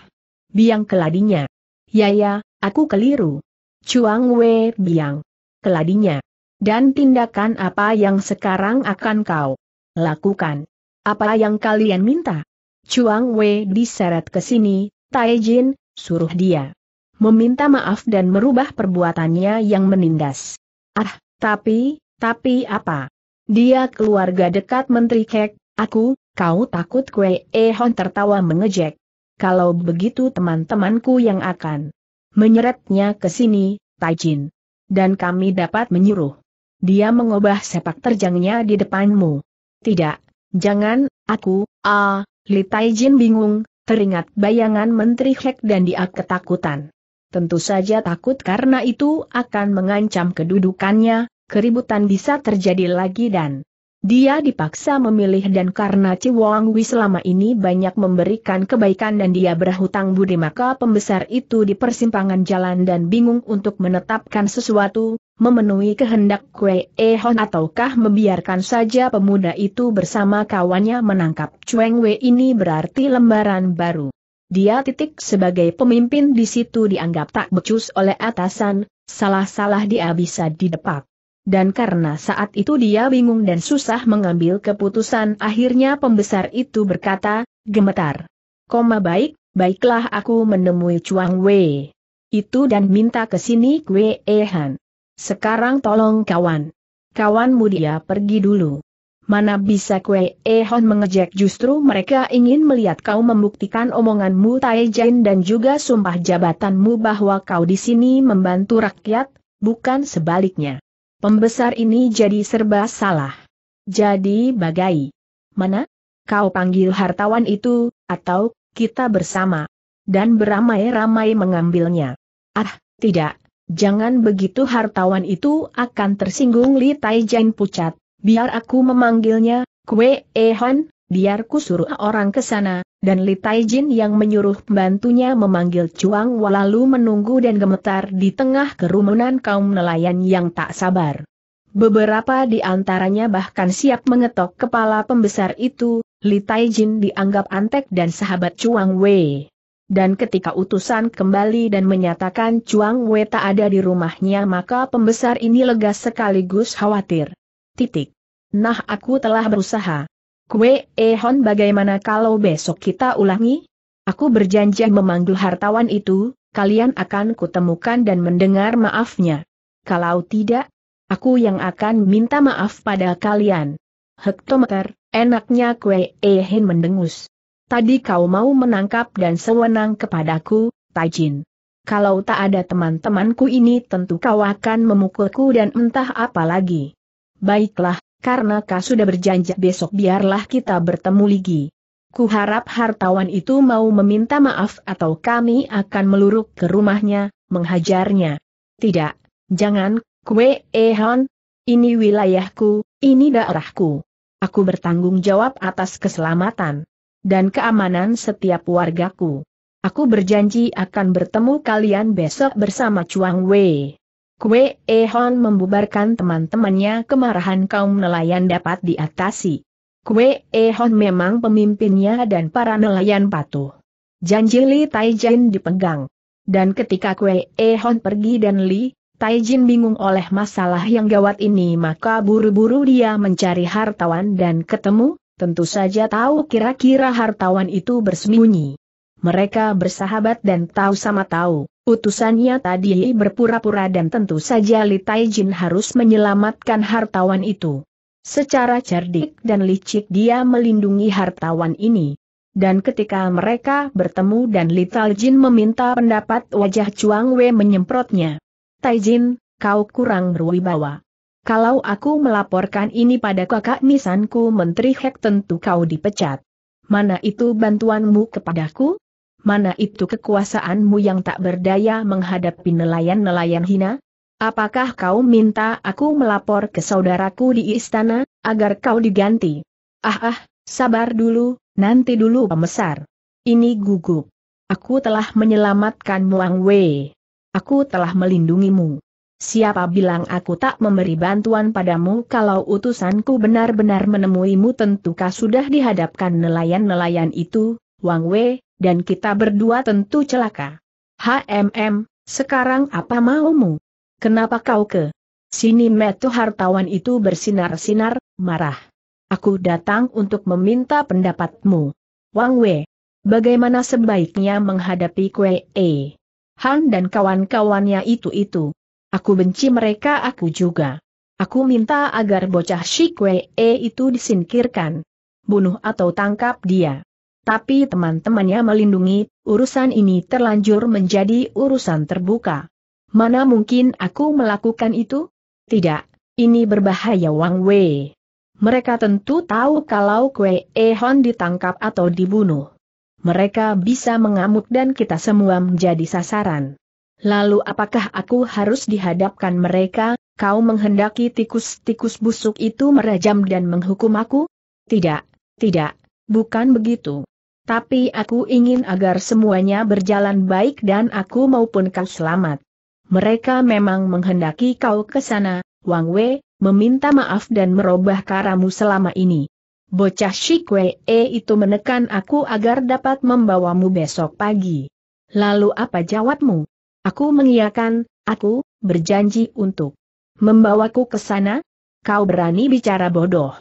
Biang keladinya. Ya ya, aku keliru. Chuang Wei biang. Keladinya. Dan tindakan apa yang sekarang akan kau lakukan? Apa yang kalian minta? Chuang Wei diseret ke sini, Tai Jin, suruh dia. Meminta maaf dan merubah perbuatannya yang menindas. Ah, tapi, tapi apa? Dia keluarga dekat Menteri Kek, aku, kau takut kue Ehon tertawa mengejek. Kalau begitu teman-temanku yang akan menyeretnya ke sini, Taijin. Dan kami dapat menyuruh. Dia mengubah sepak terjangnya di depanmu. Tidak, jangan, aku, ah, Li Taijin bingung, teringat bayangan Menteri Hek dan dia ketakutan tentu saja takut karena itu akan mengancam kedudukannya, keributan bisa terjadi lagi dan dia dipaksa memilih dan karena Wang Wei selama ini banyak memberikan kebaikan dan dia berhutang budi maka pembesar itu di persimpangan jalan dan bingung untuk menetapkan sesuatu, memenuhi kehendak Kue Ehon ataukah membiarkan saja pemuda itu bersama kawannya menangkap Cueng Wei ini berarti lembaran baru. Dia titik sebagai pemimpin di situ dianggap tak becus oleh atasan, salah-salah dia bisa didepak. Dan karena saat itu dia bingung dan susah mengambil keputusan akhirnya pembesar itu berkata, gemetar. Koma baik, baiklah aku menemui Chuang Wei. Itu dan minta ke sini Kwe han. Sekarang tolong kawan. Kawanmu dia pergi dulu. Mana bisa kue Ehon eh, mengejek justru mereka ingin melihat kau membuktikan omonganmu Tai Jin dan juga sumpah jabatanmu bahwa kau di sini membantu rakyat, bukan sebaliknya. Pembesar ini jadi serba salah. Jadi bagai. Mana? Kau panggil hartawan itu, atau, kita bersama. Dan beramai-ramai mengambilnya. Ah, tidak, jangan begitu hartawan itu akan tersinggung Li Jin pucat Biar aku memanggilnya, Kue Ehan, biar ku suruh orang ke sana, dan Li Taijin yang menyuruh pembantunya memanggil Chuang Wa lalu menunggu dan gemetar di tengah kerumunan kaum nelayan yang tak sabar. Beberapa di antaranya bahkan siap mengetok kepala pembesar itu, Li Taijin dianggap antek dan sahabat Chuang Wei. Dan ketika utusan kembali dan menyatakan Chuang Wei tak ada di rumahnya maka pembesar ini lega sekaligus khawatir. Titik. Nah aku telah berusaha. Kue, Ehon eh bagaimana kalau besok kita ulangi? Aku berjanji memanggil hartawan itu, kalian akan kutemukan dan mendengar maafnya. Kalau tidak, aku yang akan minta maaf pada kalian. Hektometer, enaknya kue Ehon mendengus. Tadi kau mau menangkap dan sewenang kepadaku, Tajin. Kalau tak ada teman-temanku ini tentu kau akan memukulku dan entah apa lagi. Baiklah, karena kau sudah berjanji besok biarlah kita bertemu lagi. Kuharap hartawan itu mau meminta maaf atau kami akan meluruk ke rumahnya, menghajarnya. Tidak, jangan, kue ehon, ini wilayahku, ini daerahku. Aku bertanggung jawab atas keselamatan dan keamanan setiap wargaku. Aku berjanji akan bertemu kalian besok bersama Chuang Wei. Kue Ehon membubarkan teman-temannya kemarahan kaum nelayan dapat diatasi. Kue Ehon memang pemimpinnya dan para nelayan patuh. Janji Li Taijin dipegang. Dan ketika Kue Ehon pergi dan Li Taijin bingung oleh masalah yang gawat ini maka buru-buru dia mencari hartawan dan ketemu, tentu saja tahu kira-kira hartawan itu bersembunyi. Mereka bersahabat dan tahu sama tahu. Utusannya tadi berpura-pura dan tentu saja Li Taijin harus menyelamatkan hartawan itu. Secara cerdik dan licik dia melindungi hartawan ini. Dan ketika mereka bertemu dan Li Taijin meminta pendapat wajah Chuang Wei menyemprotnya. Taijin, kau kurang berwibawa. Kalau aku melaporkan ini pada kakak nisanku Menteri Hek tentu kau dipecat. Mana itu bantuanmu kepadaku? mana itu kekuasaanmu yang tak berdaya menghadapi nelayan-nelayan hina? Apakah kau minta aku melapor ke saudaraku di istana, agar kau diganti? Ah ah, sabar dulu, nanti dulu pemesar. Ini gugup. Aku telah menyelamatkan Wang Wei. Aku telah melindungimu. Siapa bilang aku tak memberi bantuan padamu kalau utusanku benar-benar menemuimu tentukah sudah dihadapkan nelayan-nelayan itu, Wang Wei, dan kita berdua tentu celaka. HMM, sekarang apa maumu? Kenapa kau ke? Sini metu hartawan itu bersinar-sinar, marah. Aku datang untuk meminta pendapatmu. Wang Wei, bagaimana sebaiknya menghadapi Kue E? Han dan kawan-kawannya itu-itu. Aku benci mereka aku juga. Aku minta agar bocah Shi Kue E itu disingkirkan. Bunuh atau tangkap dia tapi teman-temannya melindungi, urusan ini terlanjur menjadi urusan terbuka. Mana mungkin aku melakukan itu? Tidak, ini berbahaya Wang Wei. Mereka tentu tahu kalau Kwe Ehon ditangkap atau dibunuh. Mereka bisa mengamuk dan kita semua menjadi sasaran. Lalu apakah aku harus dihadapkan mereka, kau menghendaki tikus-tikus busuk itu merajam dan menghukum aku? Tidak, tidak, bukan begitu. Tapi aku ingin agar semuanya berjalan baik dan aku maupun kau selamat. Mereka memang menghendaki kau ke sana, Wang Wei, meminta maaf dan merubah karamu selama ini. Bocah Shikwe E eh, itu menekan aku agar dapat membawamu besok pagi. Lalu apa jawabmu? Aku mengiyakan, aku, berjanji untuk membawaku ke sana? Kau berani bicara bodoh.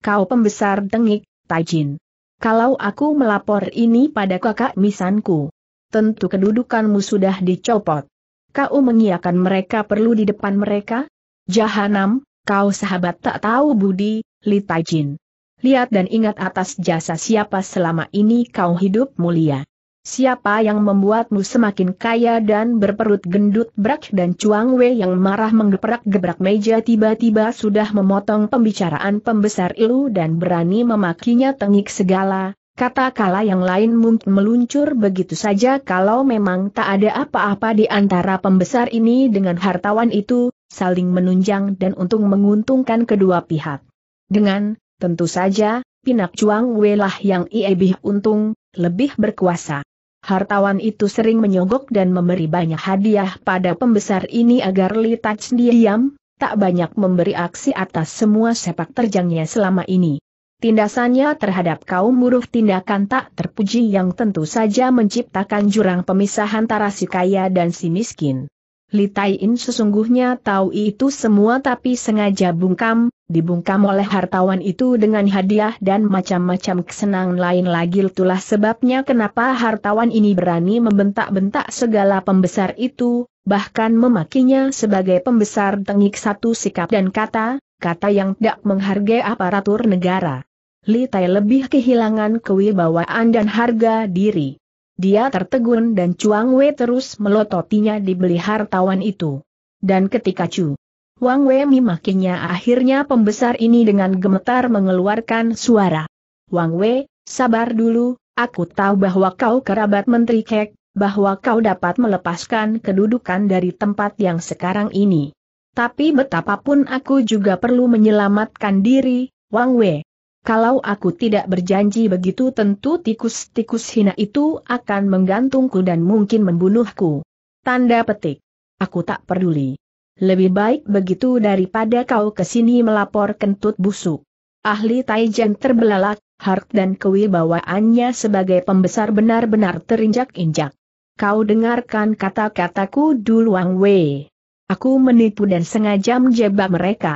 Kau pembesar tengik, Tajin kalau aku melapor ini pada kakak misanku. Tentu kedudukanmu sudah dicopot. Kau mengiakan mereka perlu di depan mereka? Jahanam, kau sahabat tak tahu budi, Li Taijin. Lihat dan ingat atas jasa siapa selama ini kau hidup mulia. Siapa yang membuatmu semakin kaya dan berperut gendut Brak dan cuang Wei yang marah menggeprak gebrak meja tiba-tiba sudah memotong pembicaraan pembesar ilu dan berani memakinya tengik segala, kata kala yang lain mungkin meluncur begitu saja kalau memang tak ada apa-apa di antara pembesar ini dengan hartawan itu, saling menunjang dan untung menguntungkan kedua pihak. Dengan, tentu saja, pinak cuang Wei lah yang lebih untung, lebih berkuasa. Hartawan itu sering menyogok dan memberi banyak hadiah pada pembesar ini agar Li Touch diam, tak banyak memberi aksi atas semua sepak terjangnya selama ini. Tindasannya terhadap kaum buruh tindakan tak terpuji yang tentu saja menciptakan jurang pemisah antara si kaya dan si miskin. Li Tai In sesungguhnya tahu itu semua tapi sengaja bungkam, dibungkam oleh hartawan itu dengan hadiah dan macam-macam kesenangan lain lagi itulah sebabnya kenapa hartawan ini berani membentak-bentak segala pembesar itu, bahkan memakinya sebagai pembesar tengik satu sikap dan kata, kata yang tidak menghargai aparatur negara. Li Tai lebih kehilangan kewibawaan dan harga diri. Dia tertegun dan Chuang Wei terus melototinya dibeli hartawan itu. Dan ketika Chu Wang Wei memakinya akhirnya pembesar ini dengan gemetar mengeluarkan suara. Wang Wei, sabar dulu, aku tahu bahwa kau kerabat Menteri Kek, bahwa kau dapat melepaskan kedudukan dari tempat yang sekarang ini. Tapi betapapun aku juga perlu menyelamatkan diri, Wang Wei. Kalau aku tidak berjanji begitu tentu tikus-tikus hina itu akan menggantungku dan mungkin membunuhku. Tanda petik. Aku tak peduli. Lebih baik begitu daripada kau kesini melapor kentut busuk. Ahli Taijen terbelalak, hart dan kewibawaannya sebagai pembesar benar-benar terinjak-injak. Kau dengarkan kata-kataku dulu Wang Wei. Aku menipu dan sengaja menjebak mereka.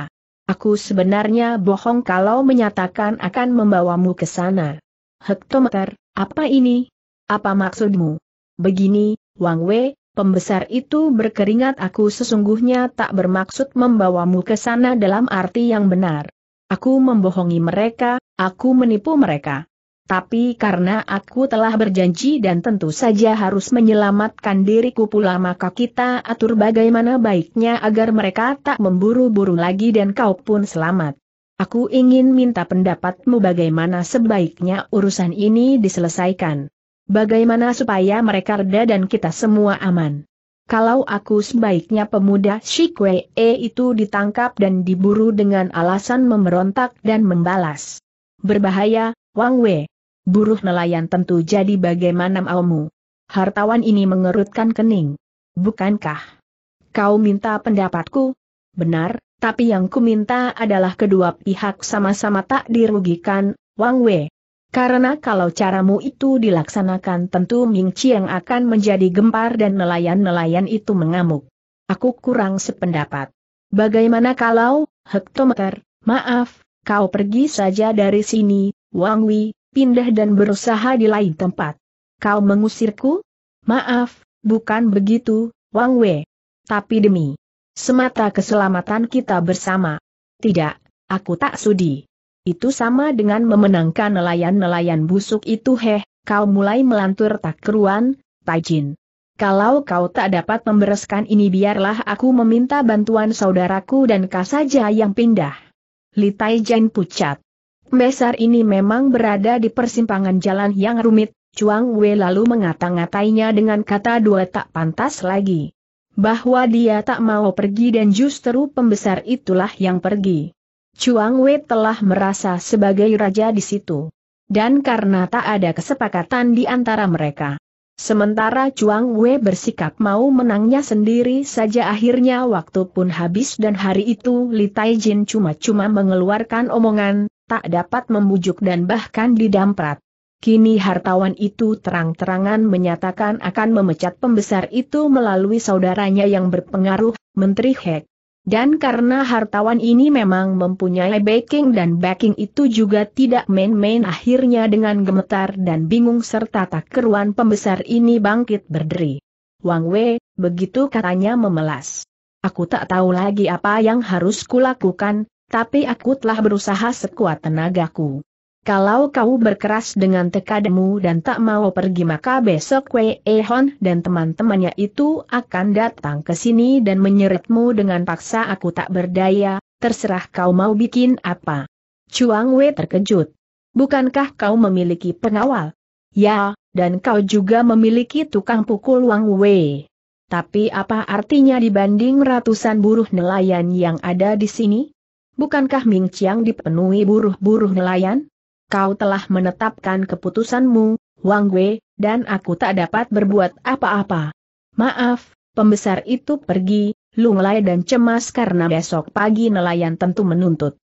Aku sebenarnya bohong kalau menyatakan akan membawamu ke sana. Hektometer, apa ini? Apa maksudmu? Begini, Wang Wei, Pembesar itu berkeringat aku sesungguhnya tak bermaksud membawamu ke sana dalam arti yang benar. Aku membohongi mereka, aku menipu mereka. Tapi karena aku telah berjanji dan tentu saja harus menyelamatkan diriku pula maka kita atur bagaimana baiknya agar mereka tak memburu-buru lagi dan kau pun selamat. Aku ingin minta pendapatmu bagaimana sebaiknya urusan ini diselesaikan. Bagaimana supaya mereka reda dan kita semua aman? Kalau aku sebaiknya pemuda Shikwee e itu ditangkap dan diburu dengan alasan memberontak dan membalas. Berbahaya, Wang Wei. Buruh nelayan tentu jadi bagaimana maumu? Hartawan ini mengerutkan kening. Bukankah? Kau minta pendapatku? Benar, tapi yang ku minta adalah kedua pihak sama-sama tak dirugikan, Wang Wei. Karena kalau caramu itu dilaksanakan tentu Ming Chiang akan menjadi gempar dan nelayan-nelayan itu mengamuk. Aku kurang sependapat. Bagaimana kalau, hektometer, maaf, kau pergi saja dari sini, Wang Wei, pindah dan berusaha di lain tempat. Kau mengusirku? Maaf, bukan begitu, Wang Wei. Tapi demi semata keselamatan kita bersama. Tidak, aku tak sudi. Itu sama dengan memenangkan nelayan-nelayan busuk itu heh, kau mulai melantur tak keruan, Tajin. Kalau kau tak dapat membereskan ini biarlah aku meminta bantuan saudaraku dan kau saja yang pindah. Li Taijin pucat. Besar ini memang berada di persimpangan jalan yang rumit, Chuang Wei lalu mengata-ngatainya dengan kata dua tak pantas lagi. Bahwa dia tak mau pergi dan justru pembesar itulah yang pergi. Chuang Wei telah merasa sebagai raja di situ. Dan karena tak ada kesepakatan di antara mereka. Sementara Chuang Wei bersikap mau menangnya sendiri saja akhirnya waktu pun habis dan hari itu Li Taijin cuma-cuma mengeluarkan omongan, tak dapat membujuk dan bahkan didamprat. Kini hartawan itu terang-terangan menyatakan akan memecat pembesar itu melalui saudaranya yang berpengaruh, Menteri Hek. Dan karena hartawan ini memang mempunyai backing dan backing itu juga tidak main-main akhirnya dengan gemetar dan bingung serta tak keruan pembesar ini bangkit berdiri. Wang Wei, begitu katanya memelas. Aku tak tahu lagi apa yang harus kulakukan, tapi aku telah berusaha sekuat tenagaku. Kalau kau berkeras dengan tekadmu dan tak mau pergi maka besok Wei Ehon dan teman-temannya itu akan datang ke sini dan menyeretmu dengan paksa aku tak berdaya, terserah kau mau bikin apa. Chuang Wei terkejut. Bukankah kau memiliki pengawal? Ya, dan kau juga memiliki tukang pukul Wang Wei. Tapi apa artinya dibanding ratusan buruh nelayan yang ada di sini? Bukankah Ming Chiang dipenuhi buruh-buruh nelayan? kau telah menetapkan keputusanmu, Wang Wei, dan aku tak dapat berbuat apa-apa. Maaf, pembesar itu pergi, lunglai dan cemas karena besok pagi nelayan tentu menuntut.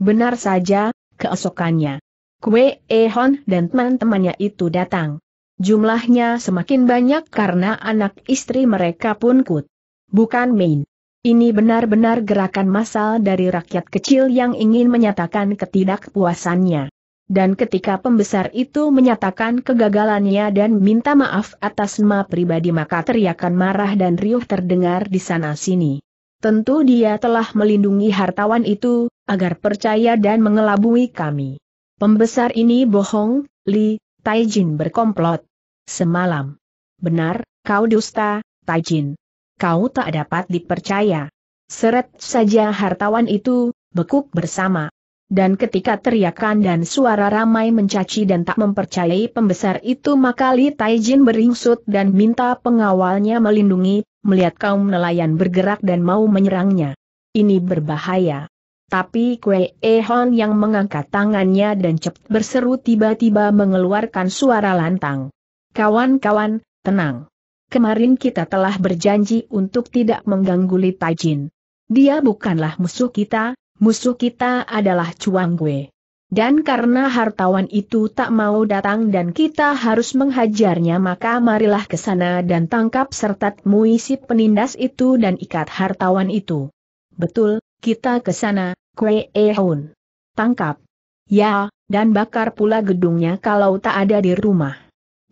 Benar saja, keesokannya. Kue Ehon dan teman-temannya itu datang. Jumlahnya semakin banyak karena anak istri mereka pun kut. Bukan main. Ini benar-benar gerakan massal dari rakyat kecil yang ingin menyatakan ketidakpuasannya dan ketika pembesar itu menyatakan kegagalannya dan minta maaf atas nama pribadi maka teriakan marah dan riuh terdengar di sana-sini. Tentu dia telah melindungi hartawan itu, agar percaya dan mengelabui kami. Pembesar ini bohong, Li, Taijin berkomplot. Semalam. Benar, kau dusta, Taijin. Kau tak dapat dipercaya. Seret saja hartawan itu, bekuk bersama dan ketika teriakan dan suara ramai mencaci dan tak mempercayai pembesar itu maka Li Taijin beringsut dan minta pengawalnya melindungi, melihat kaum nelayan bergerak dan mau menyerangnya. Ini berbahaya. Tapi Kue Ehon yang mengangkat tangannya dan cepat berseru tiba-tiba mengeluarkan suara lantang. Kawan-kawan, tenang. Kemarin kita telah berjanji untuk tidak mengganggu Li Taijin. Dia bukanlah musuh kita, Musuh kita adalah Chuang Gue. Dan karena hartawan itu tak mau datang dan kita harus menghajarnya maka marilah ke sana dan tangkap serta muisi penindas itu dan ikat hartawan itu. Betul, kita ke sana, Kue Eun. Tangkap. Ya, dan bakar pula gedungnya kalau tak ada di rumah.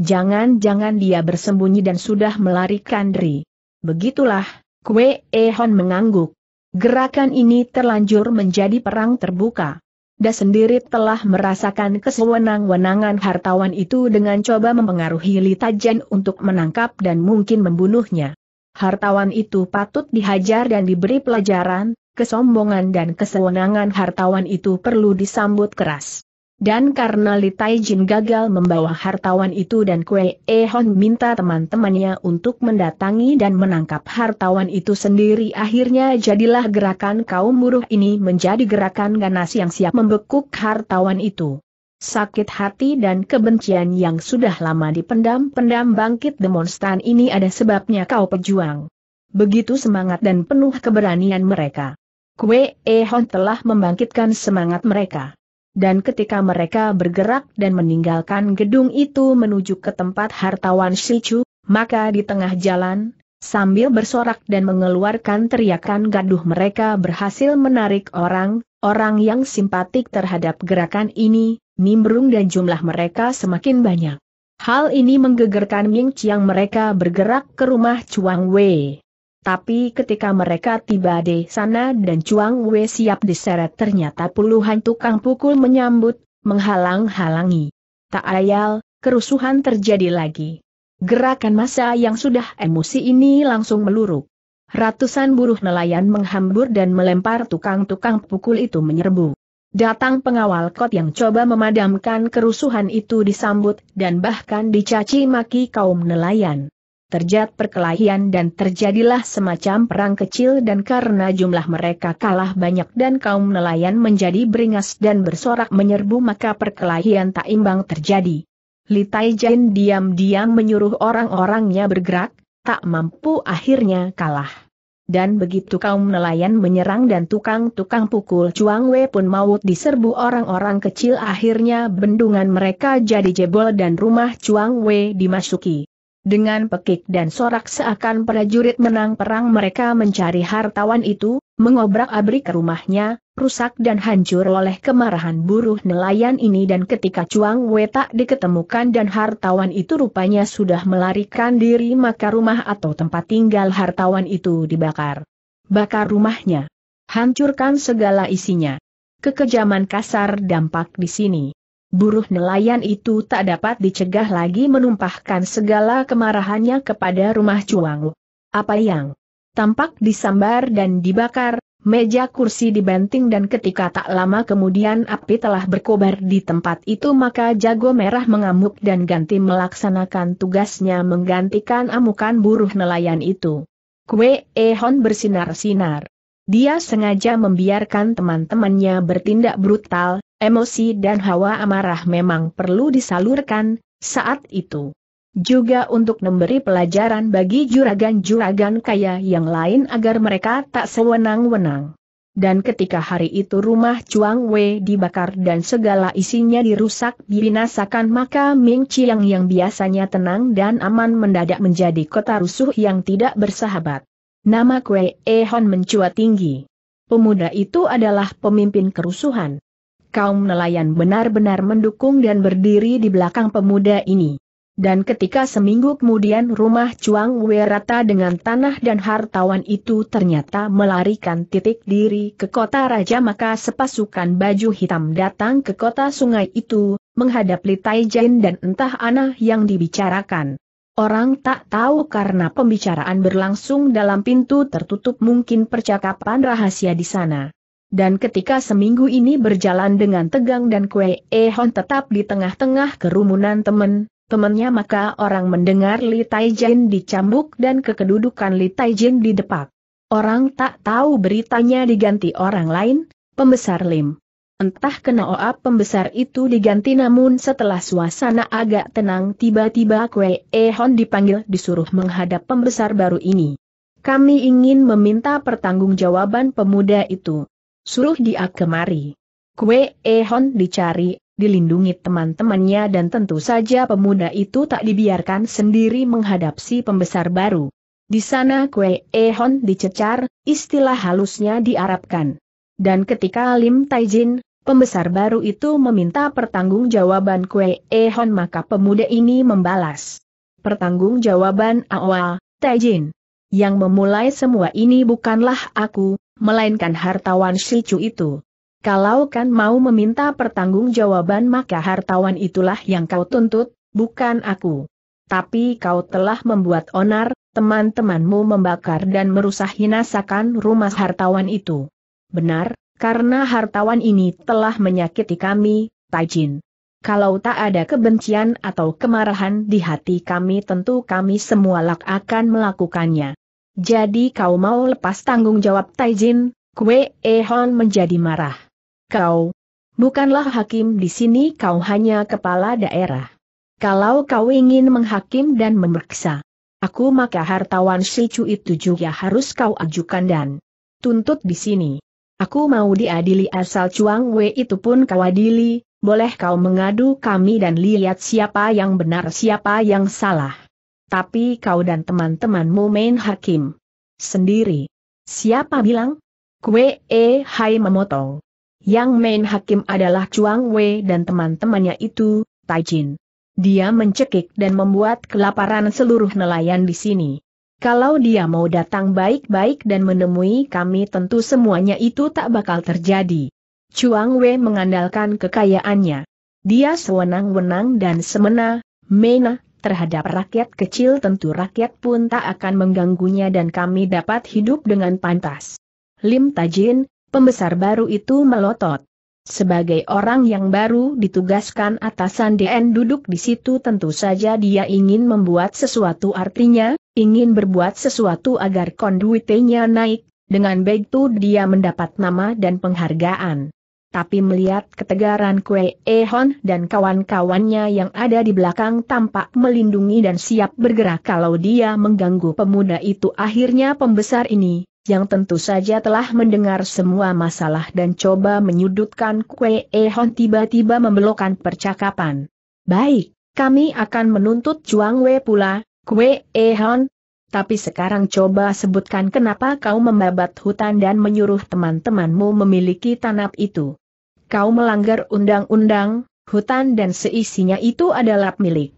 Jangan-jangan dia bersembunyi dan sudah melarikan diri. Begitulah, Kue Eun mengangguk. Gerakan ini terlanjur menjadi perang terbuka. Da sendiri telah merasakan kesewenang-wenangan hartawan itu dengan coba mempengaruhi Litajen untuk menangkap dan mungkin membunuhnya. Hartawan itu patut dihajar dan diberi pelajaran, kesombongan dan kesewenangan hartawan itu perlu disambut keras. Dan karena Li Taijin gagal membawa hartawan itu dan Kue Ehon minta teman-temannya untuk mendatangi dan menangkap hartawan itu sendiri akhirnya jadilah gerakan kaum buruh ini menjadi gerakan ganas yang siap membekuk hartawan itu. Sakit hati dan kebencian yang sudah lama dipendam-pendam bangkit demonstran ini ada sebabnya kau pejuang. Begitu semangat dan penuh keberanian mereka. Kue Ehon telah membangkitkan semangat mereka dan ketika mereka bergerak dan meninggalkan gedung itu menuju ke tempat hartawan Shichu, maka di tengah jalan, sambil bersorak dan mengeluarkan teriakan gaduh mereka berhasil menarik orang, orang yang simpatik terhadap gerakan ini, nimbrung dan jumlah mereka semakin banyak. Hal ini menggegerkan Ming Chiang mereka bergerak ke rumah Chuang Wei. Tapi ketika mereka tiba di sana dan Chuang Wei siap diseret ternyata puluhan tukang pukul menyambut, menghalang-halangi. Tak ayal, kerusuhan terjadi lagi. Gerakan massa yang sudah emosi ini langsung meluruk. Ratusan buruh nelayan menghambur dan melempar tukang-tukang pukul itu menyerbu. Datang pengawal kot yang coba memadamkan kerusuhan itu disambut dan bahkan dicaci maki kaum nelayan terjat perkelahian dan terjadilah semacam perang kecil dan karena jumlah mereka kalah banyak dan kaum nelayan menjadi beringas dan bersorak menyerbu maka perkelahian tak imbang terjadi. Li Taijin diam-diam menyuruh orang-orangnya bergerak, tak mampu akhirnya kalah. Dan begitu kaum nelayan menyerang dan tukang-tukang pukul Chuang Wei pun maut diserbu orang-orang kecil akhirnya bendungan mereka jadi jebol dan rumah Chuang Wei dimasuki. Dengan pekik dan sorak seakan prajurit menang perang mereka mencari hartawan itu, mengobrak-abrik ke rumahnya, rusak dan hancur oleh kemarahan buruh nelayan ini dan ketika Cuang Wetak diketemukan dan hartawan itu rupanya sudah melarikan diri maka rumah atau tempat tinggal hartawan itu dibakar. Bakar rumahnya. Hancurkan segala isinya. Kekejaman kasar dampak di sini. Buruh nelayan itu tak dapat dicegah lagi menumpahkan segala kemarahannya kepada rumah cuang. Apa yang tampak disambar dan dibakar, meja kursi dibanting dan ketika tak lama kemudian api telah berkobar di tempat itu maka jago merah mengamuk dan ganti melaksanakan tugasnya menggantikan amukan buruh nelayan itu. Kue Ehon bersinar-sinar. Dia sengaja membiarkan teman-temannya bertindak brutal, emosi dan hawa amarah memang perlu disalurkan, saat itu. Juga untuk memberi pelajaran bagi juragan-juragan kaya yang lain agar mereka tak sewenang-wenang. Dan ketika hari itu rumah Chuang Wei dibakar dan segala isinya dirusak dibinasakan maka Ming Chiang yang biasanya tenang dan aman mendadak menjadi kota rusuh yang tidak bersahabat. Nama kue Ehon mencuat tinggi. Pemuda itu adalah pemimpin kerusuhan. Kaum nelayan benar-benar mendukung dan berdiri di belakang pemuda ini. Dan ketika seminggu kemudian rumah cuang Werata dengan tanah dan hartawan itu ternyata melarikan titik diri ke kota raja maka sepasukan baju hitam datang ke kota sungai itu, menghadap Li dan entah anak yang dibicarakan. Orang tak tahu karena pembicaraan berlangsung dalam pintu tertutup mungkin percakapan rahasia di sana. Dan ketika seminggu ini berjalan dengan tegang dan Kue Ehon tetap di tengah-tengah kerumunan temen-temennya maka orang mendengar Li Taijin dicambuk dan kekedudukan Li Taijin didepak. Orang tak tahu beritanya diganti orang lain, pembesar Lim. Entah kenapa pembesar itu diganti namun setelah suasana agak tenang tiba-tiba Kwe Ehon dipanggil disuruh menghadap pembesar baru ini. Kami ingin meminta pertanggungjawaban pemuda itu. Suruh dia kemari. Kwe Ehon dicari, dilindungi teman-temannya dan tentu saja pemuda itu tak dibiarkan sendiri menghadap si pembesar baru. Di sana Kwe Ehon dicecar, istilah halusnya diarapkan. Dan ketika Lim Taijin, Pembesar baru itu meminta pertanggungjawaban Kue Ehon maka pemuda ini membalas. Pertanggungjawaban awal, Taijin. Yang memulai semua ini bukanlah aku, melainkan hartawan Shichu itu. Kalau kan mau meminta pertanggungjawaban maka hartawan itulah yang kau tuntut, bukan aku. Tapi kau telah membuat onar, teman-temanmu membakar dan merusak hinasakan rumah hartawan itu. Benar, karena hartawan ini telah menyakiti kami, Taijin. Kalau tak ada kebencian atau kemarahan di hati kami tentu kami semua lak akan melakukannya. Jadi kau mau lepas tanggung jawab Taijin, Kue Ehon menjadi marah. Kau, bukanlah hakim di sini kau hanya kepala daerah. Kalau kau ingin menghakim dan memeriksa aku maka hartawan Shichu itu juga ya harus kau ajukan dan tuntut di sini. Aku mau diadili asal Chuang Wei itu pun kau adili, boleh kau mengadu kami dan lihat siapa yang benar siapa yang salah. Tapi kau dan teman-temanmu main hakim. Sendiri. Siapa bilang? Kue E Hai memotong. Yang main hakim adalah Chuang Wei dan teman-temannya itu, Tai Jin. Dia mencekik dan membuat kelaparan seluruh nelayan di sini. Kalau dia mau datang baik-baik dan menemui kami tentu semuanya itu tak bakal terjadi. Chuang Wei mengandalkan kekayaannya. Dia sewenang-wenang dan semena, mena, terhadap rakyat kecil tentu rakyat pun tak akan mengganggunya dan kami dapat hidup dengan pantas. Lim Tajin, pembesar baru itu melotot. Sebagai orang yang baru ditugaskan atasan DN duduk di situ tentu saja dia ingin membuat sesuatu artinya, ingin berbuat sesuatu agar konduitenya naik, dengan begitu dia mendapat nama dan penghargaan. Tapi melihat ketegaran Kue Ehon dan kawan-kawannya yang ada di belakang tampak melindungi dan siap bergerak kalau dia mengganggu pemuda itu akhirnya pembesar ini, yang tentu saja telah mendengar semua masalah dan coba menyudutkan Kue Ehon tiba-tiba membelokkan percakapan. Baik, kami akan menuntut Chuang Wei pula, Kue Ehon, tapi sekarang coba sebutkan kenapa kau membabat hutan dan menyuruh teman-temanmu memiliki tanah itu. Kau melanggar undang-undang, hutan dan seisinya itu adalah milik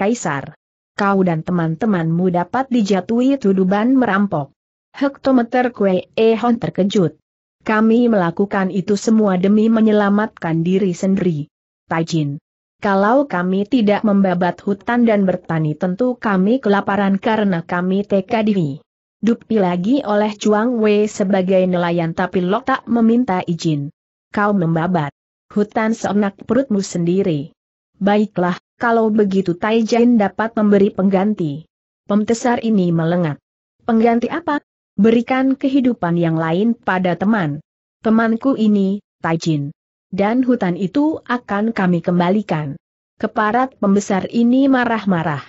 Kaisar. Kau dan teman-temanmu dapat dijatuhi tuduhan merampok. Hektometer Kue Ehon terkejut. Kami melakukan itu semua demi menyelamatkan diri sendiri. Tajin. Kalau kami tidak membabat hutan dan bertani tentu kami kelaparan karena kami TKDI. Dupi lagi oleh Chuang Wei sebagai nelayan tapi lo tak meminta izin. Kau membabat hutan seenak perutmu sendiri. Baiklah, kalau begitu Jin dapat memberi pengganti. Pemtesar ini melengat. Pengganti apa? Berikan kehidupan yang lain pada teman. Temanku ini, Taijin dan hutan itu akan kami kembalikan. Keparat pembesar ini marah-marah.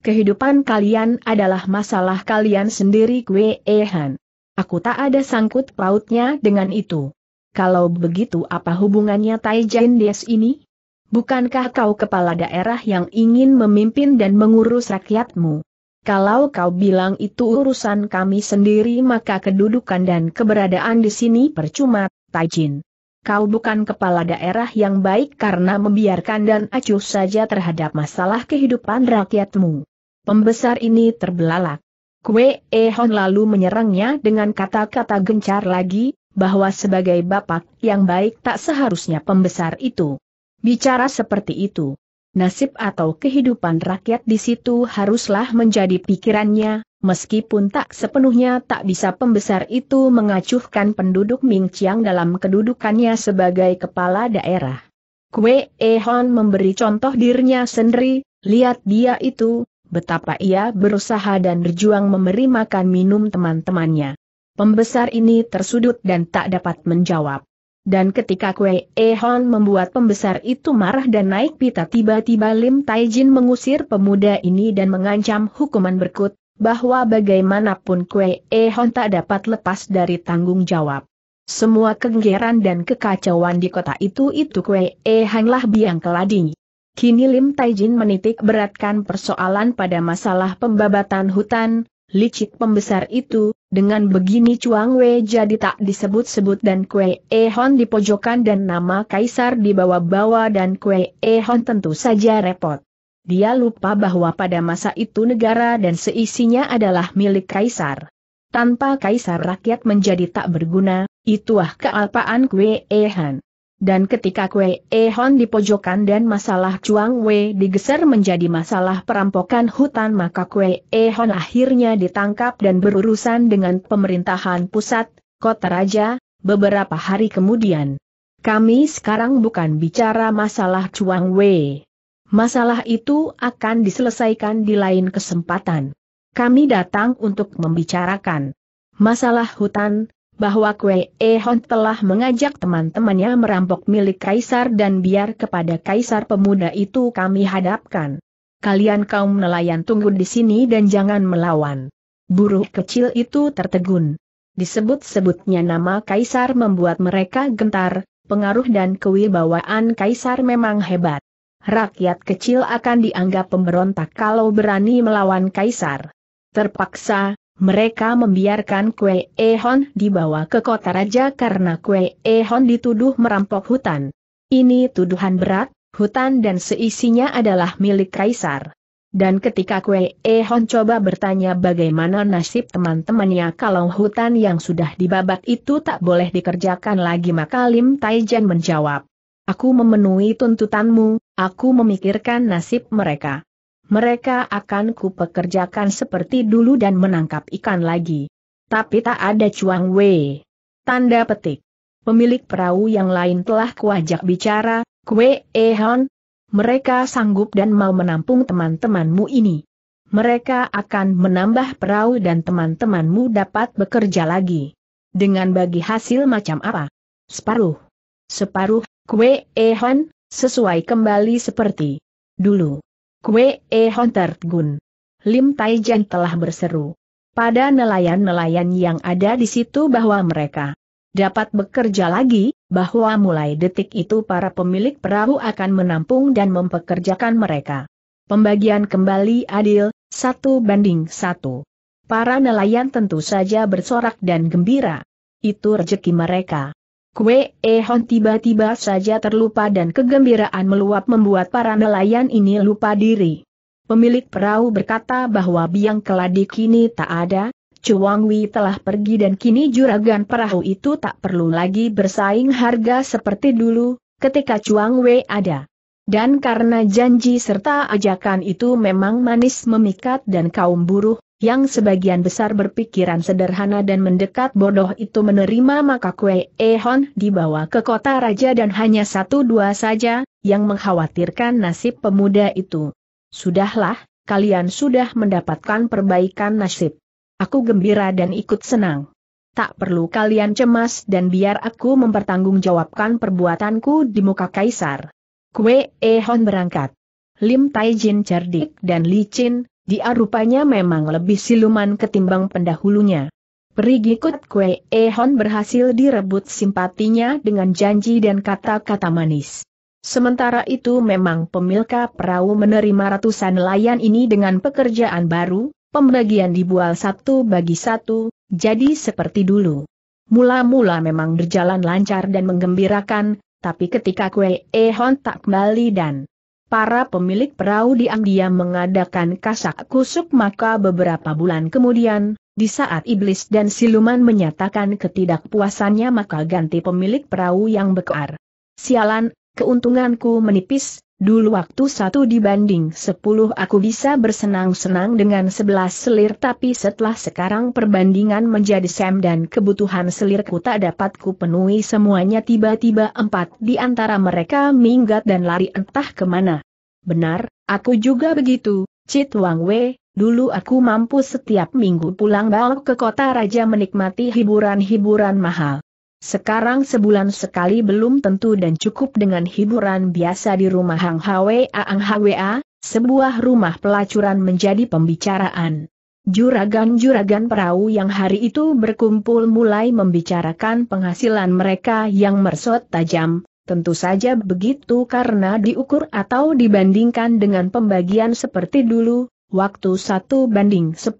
Kehidupan kalian adalah masalah kalian sendiri Kwe Ehan. Aku tak ada sangkut pautnya dengan itu. Kalau begitu apa hubungannya Tai Jain Des ini? Bukankah kau kepala daerah yang ingin memimpin dan mengurus rakyatmu? Kalau kau bilang itu urusan kami sendiri maka kedudukan dan keberadaan di sini percuma, Tai Jin kau bukan kepala daerah yang baik karena membiarkan dan acuh saja terhadap masalah kehidupan rakyatmu. Pembesar ini terbelalak. Kue Ehon lalu menyerangnya dengan kata-kata gencar lagi, bahwa sebagai bapak yang baik tak seharusnya pembesar itu. Bicara seperti itu. Nasib atau kehidupan rakyat di situ haruslah menjadi pikirannya, Meskipun tak sepenuhnya tak bisa pembesar itu mengacuhkan penduduk Ming Chiang dalam kedudukannya sebagai kepala daerah. Kue Ehon memberi contoh dirinya sendiri, lihat dia itu, betapa ia berusaha dan berjuang memberi makan minum teman-temannya. Pembesar ini tersudut dan tak dapat menjawab. Dan ketika Kue Ehon membuat pembesar itu marah dan naik pita tiba-tiba Lim Taijin mengusir pemuda ini dan mengancam hukuman berkut, bahwa bagaimanapun Kue Ehon tak dapat lepas dari tanggung jawab. Semua kegeran dan kekacauan di kota itu itu Kue Ehon lah biang keladinya. Kini Lim Taijin menitik beratkan persoalan pada masalah pembabatan hutan, licik pembesar itu, dengan begini Chuang Wei jadi tak disebut-sebut dan Kue Ehon dipojokkan dan nama Kaisar dibawa-bawa dan Kue Ehon tentu saja repot. Dia lupa bahwa pada masa itu negara dan seisinya adalah milik kaisar. Tanpa kaisar rakyat menjadi tak berguna, ituah kealpaan Kwe Ehan. Dan ketika Kwe Ehan dipojokkan dan masalah Chuang Wei digeser menjadi masalah perampokan hutan maka Kwe Ehan akhirnya ditangkap dan berurusan dengan pemerintahan pusat, kota raja, beberapa hari kemudian. Kami sekarang bukan bicara masalah Chuang Wei. Masalah itu akan diselesaikan di lain kesempatan. Kami datang untuk membicarakan masalah hutan, bahwa Kwe Ehon telah mengajak teman-temannya merampok milik Kaisar dan biar kepada Kaisar pemuda itu kami hadapkan. Kalian kaum nelayan tunggu di sini dan jangan melawan. Buruh kecil itu tertegun. Disebut-sebutnya nama Kaisar membuat mereka gentar, pengaruh dan kewibawaan Kaisar memang hebat rakyat kecil akan dianggap pemberontak kalau berani melawan kaisar. Terpaksa, mereka membiarkan Kue Ehon dibawa ke kota raja karena Kue Ehon dituduh merampok hutan. Ini tuduhan berat, hutan dan seisinya adalah milik kaisar. Dan ketika Kue Ehon coba bertanya bagaimana nasib teman-temannya kalau hutan yang sudah dibabat itu tak boleh dikerjakan lagi maka Lim Taijan menjawab. Aku memenuhi tuntutanmu, aku memikirkan nasib mereka. Mereka akan kupekerjakan seperti dulu dan menangkap ikan lagi. Tapi tak ada cuang we. Tanda petik. Pemilik perahu yang lain telah kuajak bicara, kue ehon. Mereka sanggup dan mau menampung teman-temanmu ini. Mereka akan menambah perahu dan teman-temanmu dapat bekerja lagi. Dengan bagi hasil macam apa? Separuh. Separuh Kue Ehon, sesuai kembali seperti dulu. Kue Ehon tertegun. Lim Tai Taijan telah berseru pada nelayan-nelayan yang ada di situ bahwa mereka dapat bekerja lagi, bahwa mulai detik itu para pemilik perahu akan menampung dan mempekerjakan mereka. Pembagian kembali adil, satu banding satu. Para nelayan tentu saja bersorak dan gembira. Itu rejeki mereka. Kue Ehon tiba-tiba saja terlupa dan kegembiraan meluap membuat para nelayan ini lupa diri. Pemilik perahu berkata bahwa biang keladi kini tak ada, Chuang Wei telah pergi dan kini juragan perahu itu tak perlu lagi bersaing harga seperti dulu, ketika Chuang Wei ada. Dan karena janji serta ajakan itu memang manis memikat dan kaum buruh, yang sebagian besar berpikiran sederhana dan mendekat bodoh itu menerima maka Kue Ehon dibawa ke kota raja dan hanya satu dua saja, yang mengkhawatirkan nasib pemuda itu. Sudahlah, kalian sudah mendapatkan perbaikan nasib. Aku gembira dan ikut senang. Tak perlu kalian cemas dan biar aku mempertanggungjawabkan perbuatanku di muka kaisar. Kue Ehon berangkat. Lim Taijin cerdik dan licin, dia rupanya memang lebih siluman ketimbang pendahulunya. Perigi Kut Kue Ehon berhasil direbut simpatinya dengan janji dan kata-kata manis. Sementara itu memang pemilka perahu menerima ratusan nelayan ini dengan pekerjaan baru, pembagian dibual satu bagi satu, jadi seperti dulu. Mula-mula memang berjalan lancar dan menggembirakan, tapi ketika kue Ehon tak kembali dan para pemilik perahu diam-diam mengadakan kasak kusuk maka beberapa bulan kemudian, di saat iblis dan siluman menyatakan ketidakpuasannya maka ganti pemilik perahu yang bekar. Sialan, keuntunganku menipis, Dulu waktu satu dibanding sepuluh aku bisa bersenang-senang dengan sebelas selir tapi setelah sekarang perbandingan menjadi sem dan kebutuhan selirku tak dapat ku penuhi semuanya tiba-tiba empat di antara mereka minggat dan lari entah kemana. Benar, aku juga begitu, Cit Wang Wei, dulu aku mampu setiap minggu pulang balik ke kota raja menikmati hiburan-hiburan mahal. Sekarang sebulan sekali belum tentu dan cukup dengan hiburan biasa di rumah Hang Hwa Ang Hwa, sebuah rumah pelacuran menjadi pembicaraan. Juragan-juragan perahu yang hari itu berkumpul mulai membicarakan penghasilan mereka yang mersot tajam, tentu saja begitu karena diukur atau dibandingkan dengan pembagian seperti dulu, waktu satu banding 10.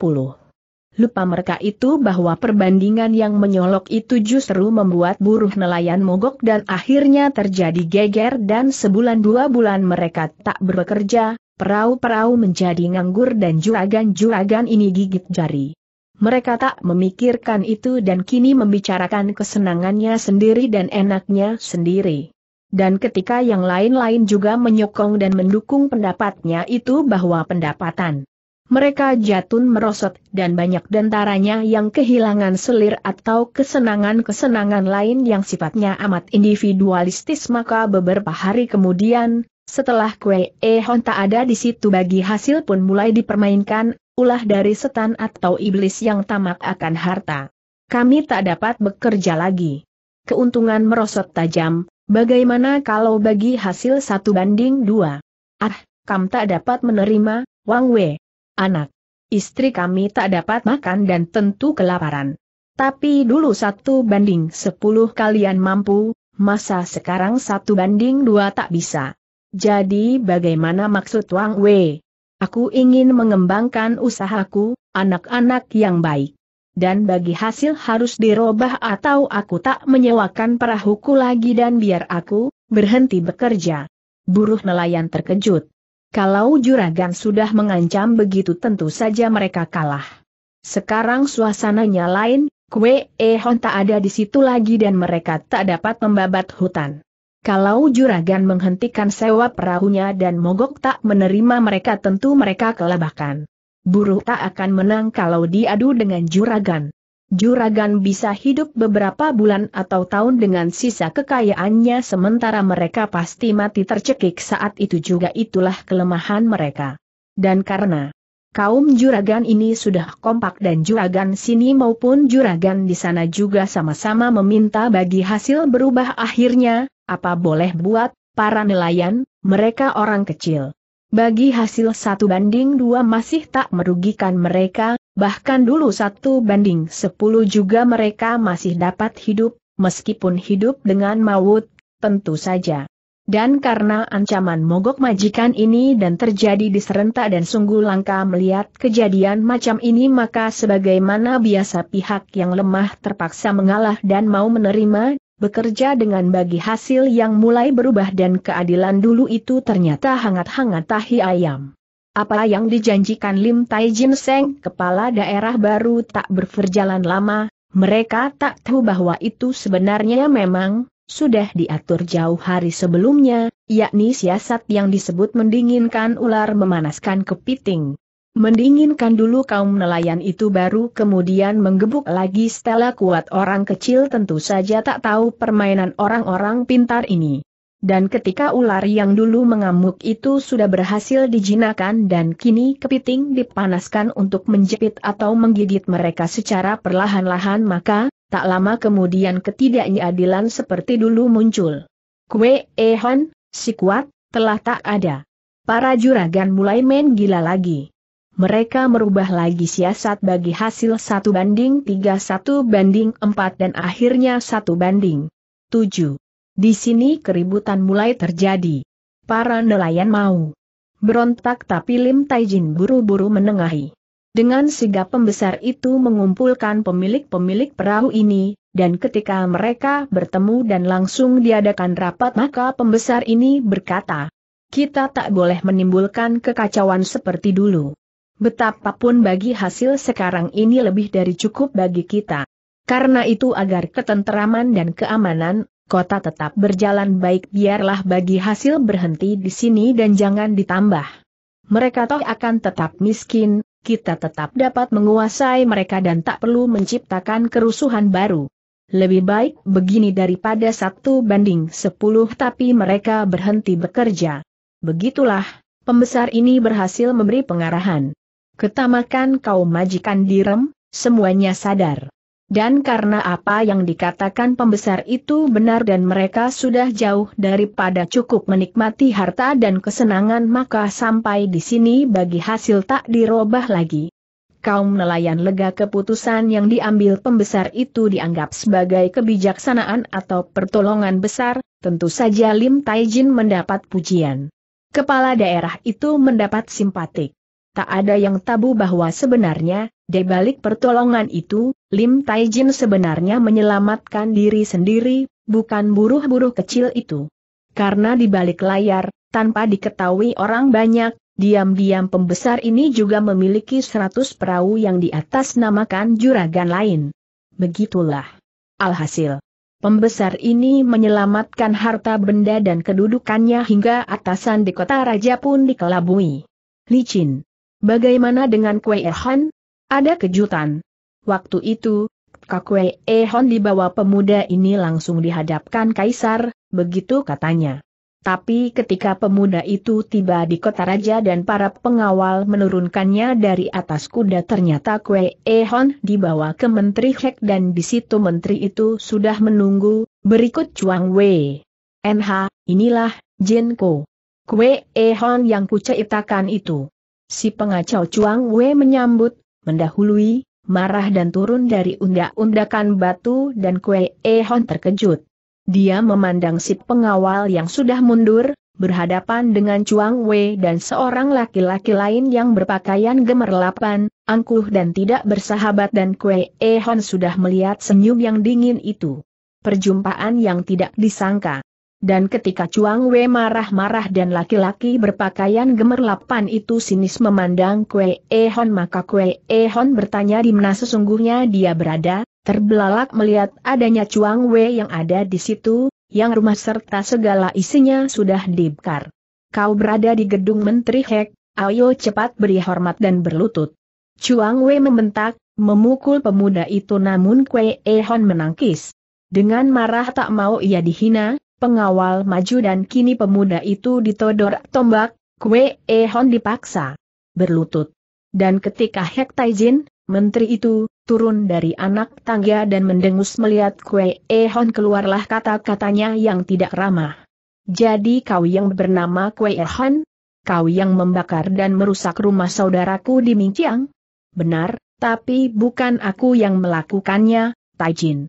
Lupa mereka itu bahwa perbandingan yang menyolok itu justru membuat buruh nelayan mogok dan akhirnya terjadi geger dan sebulan dua bulan mereka tak bekerja, perahu-perahu menjadi nganggur dan juragan-juragan ini gigit jari. Mereka tak memikirkan itu dan kini membicarakan kesenangannya sendiri dan enaknya sendiri. Dan ketika yang lain-lain juga menyokong dan mendukung pendapatnya itu bahwa pendapatan mereka jatun merosot dan banyak dentaranya yang kehilangan selir atau kesenangan-kesenangan lain yang sifatnya amat individualistis maka beberapa hari kemudian, setelah kue ehon tak ada di situ bagi hasil pun mulai dipermainkan, ulah dari setan atau iblis yang tamak akan harta. Kami tak dapat bekerja lagi. Keuntungan merosot tajam, bagaimana kalau bagi hasil satu banding dua? Ah, kam tak dapat menerima, Wang Wei anak. Istri kami tak dapat makan dan tentu kelaparan. Tapi dulu satu banding sepuluh kalian mampu, masa sekarang satu banding dua tak bisa. Jadi bagaimana maksud Wang Wei? Aku ingin mengembangkan usahaku, anak-anak yang baik. Dan bagi hasil harus dirubah atau aku tak menyewakan perahuku lagi dan biar aku, berhenti bekerja. Buruh nelayan terkejut. Kalau juragan sudah mengancam begitu tentu saja mereka kalah. Sekarang suasananya lain, Kue Ehon tak ada di situ lagi dan mereka tak dapat membabat hutan. Kalau juragan menghentikan sewa perahunya dan mogok tak menerima mereka tentu mereka kelabakan. Buruh tak akan menang kalau diadu dengan juragan. Juragan bisa hidup beberapa bulan atau tahun dengan sisa kekayaannya sementara mereka pasti mati tercekik saat itu juga itulah kelemahan mereka. Dan karena kaum juragan ini sudah kompak dan juragan sini maupun juragan di sana juga sama-sama meminta bagi hasil berubah akhirnya, apa boleh buat, para nelayan, mereka orang kecil. Bagi hasil satu banding dua masih tak merugikan mereka, bahkan dulu satu banding sepuluh juga mereka masih dapat hidup, meskipun hidup dengan maut, tentu saja. Dan karena ancaman mogok majikan ini dan terjadi di serentak dan sungguh langka melihat kejadian macam ini maka sebagaimana biasa pihak yang lemah terpaksa mengalah dan mau menerima, bekerja dengan bagi hasil yang mulai berubah dan keadilan dulu itu ternyata hangat-hangat tahi ayam. Apa yang dijanjikan Lim Tai Jin Seng, kepala daerah baru tak berjalan lama, mereka tak tahu bahwa itu sebenarnya memang sudah diatur jauh hari sebelumnya, yakni siasat yang disebut mendinginkan ular memanaskan kepiting. Mendinginkan dulu kaum nelayan itu baru kemudian menggebuk lagi setelah kuat orang kecil tentu saja tak tahu permainan orang-orang pintar ini. Dan ketika ular yang dulu mengamuk itu sudah berhasil dijinakan dan kini kepiting dipanaskan untuk menjepit atau menggigit mereka secara perlahan-lahan maka, tak lama kemudian ketidakadilan seperti dulu muncul. Kue Ehon, si kuat, telah tak ada. Para juragan mulai main gila lagi. Mereka merubah lagi siasat bagi hasil satu banding tiga satu banding empat dan akhirnya satu banding tujuh. Di sini keributan mulai terjadi. Para nelayan mau berontak tapi Lim Taijin buru-buru menengahi. Dengan sigap pembesar itu mengumpulkan pemilik-pemilik perahu ini, dan ketika mereka bertemu dan langsung diadakan rapat maka pembesar ini berkata, kita tak boleh menimbulkan kekacauan seperti dulu. Betapapun bagi hasil sekarang ini lebih dari cukup bagi kita. Karena itu agar ketenteraman dan keamanan kota tetap berjalan baik biarlah bagi hasil berhenti di sini dan jangan ditambah. Mereka toh akan tetap miskin, kita tetap dapat menguasai mereka dan tak perlu menciptakan kerusuhan baru. Lebih baik begini daripada satu banding sepuluh tapi mereka berhenti bekerja. Begitulah, pembesar ini berhasil memberi pengarahan. Ketamakan kaum majikan direm, semuanya sadar. Dan karena apa yang dikatakan pembesar itu benar dan mereka sudah jauh daripada cukup menikmati harta dan kesenangan maka sampai di sini bagi hasil tak dirobah lagi. Kaum nelayan lega keputusan yang diambil pembesar itu dianggap sebagai kebijaksanaan atau pertolongan besar, tentu saja Lim Taijin mendapat pujian. Kepala daerah itu mendapat simpatik tak ada yang tabu bahwa sebenarnya, di balik pertolongan itu, Lim Taijin sebenarnya menyelamatkan diri sendiri, bukan buruh-buruh kecil itu. Karena di balik layar, tanpa diketahui orang banyak, diam-diam pembesar ini juga memiliki seratus perahu yang di atas namakan juragan lain. Begitulah. Alhasil. Pembesar ini menyelamatkan harta benda dan kedudukannya hingga atasan di kota raja pun dikelabui. Licin. Bagaimana dengan Kue Ehon? Ada kejutan. Waktu itu, kue Ehon dibawa pemuda ini langsung dihadapkan kaisar, begitu katanya. Tapi ketika pemuda itu tiba di kota raja dan para pengawal menurunkannya dari atas kuda ternyata kue Ehon dibawa ke Menteri Hek dan di situ menteri itu sudah menunggu, berikut Chuang Wei. NH, inilah, Jinko. kue Ehon yang kuceitakan itu. Si pengacau Chuang Wei menyambut, mendahului, marah dan turun dari undak-undakan batu dan kue Ehon terkejut. Dia memandang si pengawal yang sudah mundur, berhadapan dengan Chuang Wei dan seorang laki-laki lain yang berpakaian gemerlapan, angkuh dan tidak bersahabat dan Kue Ehon sudah melihat senyum yang dingin itu. Perjumpaan yang tidak disangka. Dan ketika Chuang Wei marah-marah dan laki-laki berpakaian gemerlapan itu sinis memandang Kue Ehon maka Kue Ehon bertanya di mana sesungguhnya dia berada, terbelalak melihat adanya Chuang Wei yang ada di situ, yang rumah serta segala isinya sudah dibakar. Kau berada di gedung Menteri Hek, ayo cepat beri hormat dan berlutut. Chuang Wei membentak, memukul pemuda itu namun Kue Ehon menangkis. Dengan marah tak mau ia dihina, pengawal maju dan kini pemuda itu ditodor tombak, Kue Hon dipaksa berlutut. Dan ketika Hek Taijin, menteri itu, turun dari anak tangga dan mendengus melihat Kue Hon keluarlah kata-katanya yang tidak ramah. Jadi kau yang bernama Kue Hon, Kau yang membakar dan merusak rumah saudaraku di Mingciang? Benar, tapi bukan aku yang melakukannya, Taijin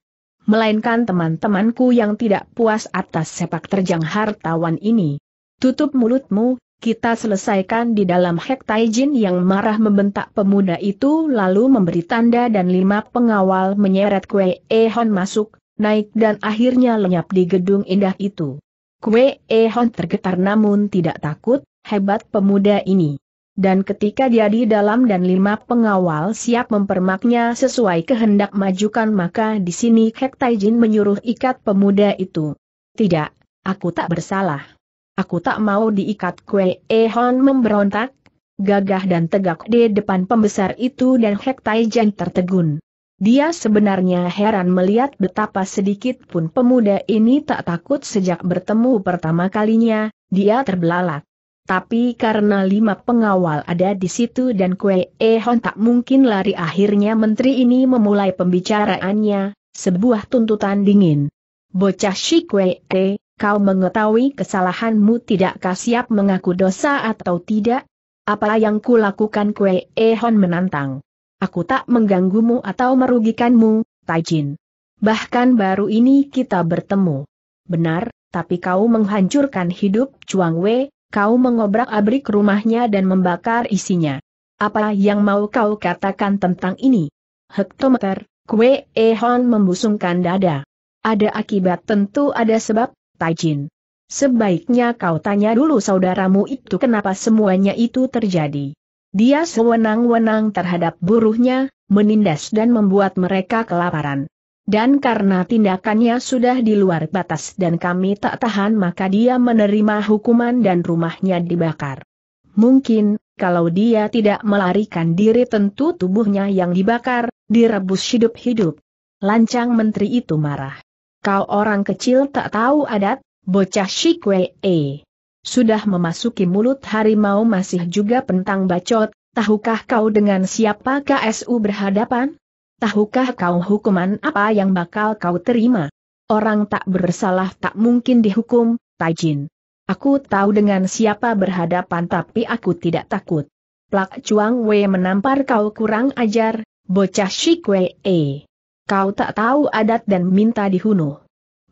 melainkan teman-temanku yang tidak puas atas sepak terjang hartawan ini. Tutup mulutmu, kita selesaikan di dalam Hek yang marah membentak pemuda itu lalu memberi tanda dan lima pengawal menyeret kue Ehon masuk, naik dan akhirnya lenyap di gedung indah itu. Kue Ehon tergetar namun tidak takut, hebat pemuda ini dan ketika dia di dalam dan lima pengawal siap mempermaknya sesuai kehendak majukan maka di sini Kek Taijin menyuruh ikat pemuda itu. Tidak, aku tak bersalah. Aku tak mau diikat Kue Ehon memberontak, gagah dan tegak di depan pembesar itu dan Hek Taijin tertegun. Dia sebenarnya heran melihat betapa sedikit pun pemuda ini tak takut sejak bertemu pertama kalinya, dia terbelalak. Tapi karena lima pengawal ada di situ dan Kue Ehon tak mungkin lari akhirnya menteri ini memulai pembicaraannya, sebuah tuntutan dingin. Bocah si Kue E, kau mengetahui kesalahanmu tidakkah siap mengaku dosa atau tidak? Apa yang kulakukan Kue Ehon menantang. Aku tak mengganggumu atau merugikanmu, Taijin. Bahkan baru ini kita bertemu. Benar, tapi kau menghancurkan hidup Chuang Wei, kau mengobrak-abrik rumahnya dan membakar isinya. Apa yang mau kau katakan tentang ini? Hektometer, Kue Ehon membusungkan dada. Ada akibat tentu ada sebab, Taijin. Sebaiknya kau tanya dulu saudaramu itu kenapa semuanya itu terjadi. Dia sewenang-wenang terhadap buruhnya, menindas dan membuat mereka kelaparan. Dan karena tindakannya sudah di luar batas dan kami tak tahan maka dia menerima hukuman dan rumahnya dibakar. Mungkin, kalau dia tidak melarikan diri tentu tubuhnya yang dibakar, direbus hidup-hidup. Lancang menteri itu marah. Kau orang kecil tak tahu adat, bocah -e. Sudah memasuki mulut harimau masih juga pentang bacot, tahukah kau dengan siapa KSU berhadapan? tahukah kau hukuman apa yang bakal kau terima? Orang tak bersalah tak mungkin dihukum, Tajin. Aku tahu dengan siapa berhadapan tapi aku tidak takut. Plak Chuang Wei menampar kau kurang ajar, bocah Shik Wei. -e. Kau tak tahu adat dan minta dihunuh.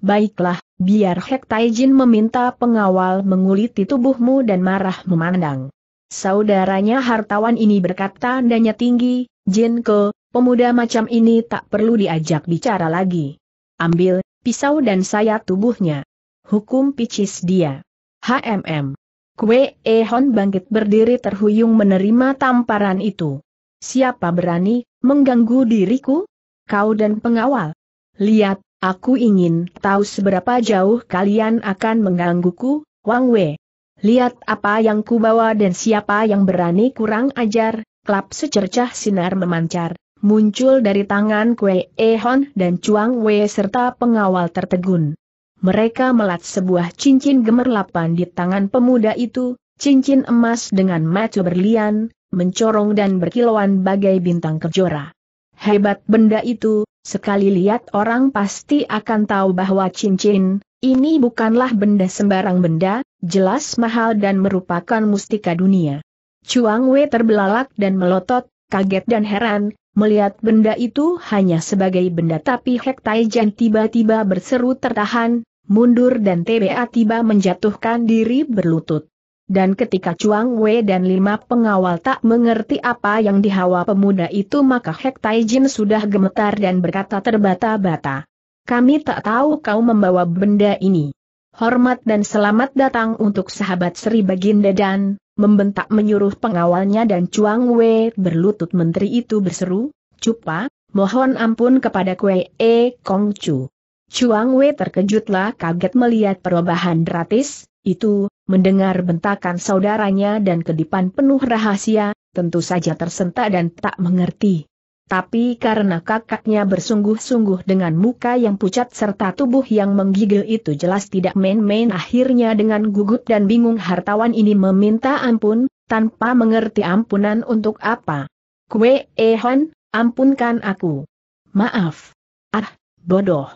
Baiklah, biar Hek Taijin meminta pengawal menguliti tubuhmu dan marah memandang. Saudaranya hartawan ini berkata dannya tinggi, Jin Ke, Pemuda macam ini tak perlu diajak bicara lagi. Ambil, pisau dan saya tubuhnya. Hukum picis dia. HMM. Kue Ehon bangkit berdiri terhuyung menerima tamparan itu. Siapa berani, mengganggu diriku? Kau dan pengawal. Lihat, aku ingin tahu seberapa jauh kalian akan menggangguku, Wang Wei. Lihat apa yang kubawa dan siapa yang berani kurang ajar, klap secercah sinar memancar, muncul dari tangan Kue Ehon dan Chuang Wei serta pengawal tertegun. Mereka melat sebuah cincin gemerlapan di tangan pemuda itu, cincin emas dengan mata berlian, mencorong dan berkilauan bagai bintang kejora. Hebat benda itu, sekali lihat orang pasti akan tahu bahwa cincin, ini bukanlah benda sembarang benda, jelas mahal dan merupakan mustika dunia. Chuang Wei terbelalak dan melotot, kaget dan heran, melihat benda itu hanya sebagai benda tapi Hek Taijan tiba-tiba berseru tertahan, mundur dan TBA tiba menjatuhkan diri berlutut. Dan ketika Chuang Wei dan lima pengawal tak mengerti apa yang dihawa pemuda itu maka Hek Taijin sudah gemetar dan berkata terbata-bata. Kami tak tahu kau membawa benda ini. Hormat dan selamat datang untuk sahabat Sri Baginda dan, membentak menyuruh pengawalnya dan Chuang Wei berlutut menteri itu berseru, Cupa, mohon ampun kepada Kue E Kong Chu. Chuang Wei terkejutlah kaget melihat perubahan gratis, itu, mendengar bentakan saudaranya dan kedipan penuh rahasia, tentu saja tersentak dan tak mengerti. Tapi karena kakaknya bersungguh-sungguh dengan muka yang pucat serta tubuh yang menggigil itu jelas tidak main-main akhirnya dengan gugup dan bingung hartawan ini meminta ampun, tanpa mengerti ampunan untuk apa. Kue Ehon, ampunkan aku. Maaf. Ah, bodoh.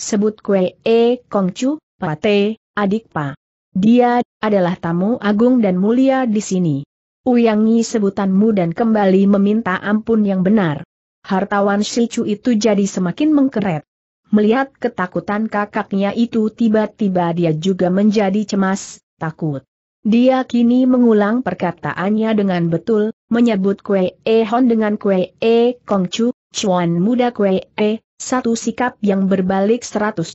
Sebut kue E eh, Kongcu, Pate, adik Pa. Dia adalah tamu agung dan mulia di sini. Uyangi sebutanmu dan kembali meminta ampun yang benar. Hartawan Shichu itu jadi semakin mengkeret. Melihat ketakutan kakaknya itu tiba-tiba dia juga menjadi cemas, takut. Dia kini mengulang perkataannya dengan betul, menyebut Kue E Hon dengan Kue E Kong Chu, Chuan Muda Kue E, satu sikap yang berbalik 180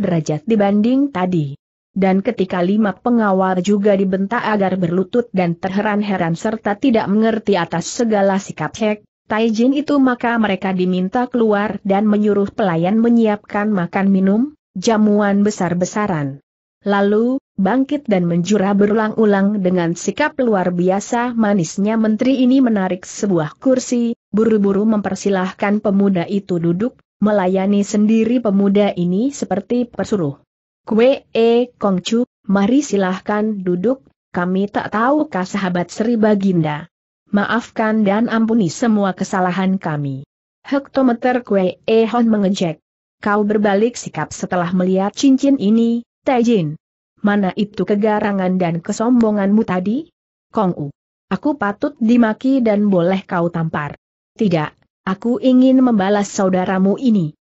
derajat dibanding tadi. Dan ketika lima pengawal juga dibentak agar berlutut dan terheran-heran serta tidak mengerti atas segala sikap Hek, Taijin itu maka mereka diminta keluar dan menyuruh pelayan menyiapkan makan minum, jamuan besar-besaran. Lalu, bangkit dan menjura berulang-ulang dengan sikap luar biasa manisnya menteri ini menarik sebuah kursi, buru-buru mempersilahkan pemuda itu duduk, melayani sendiri pemuda ini seperti pesuruh. Kue e kongcu, mari silahkan duduk, kami tak tahu kah sahabat Sri Baginda. Maafkan dan ampuni semua kesalahan kami. Hektometer Kwe Ehon mengejek. Kau berbalik sikap setelah melihat cincin ini, Taijin. Mana itu kegarangan dan kesombonganmu tadi? U. Aku patut dimaki dan boleh kau tampar. Tidak, aku ingin membalas saudaramu ini.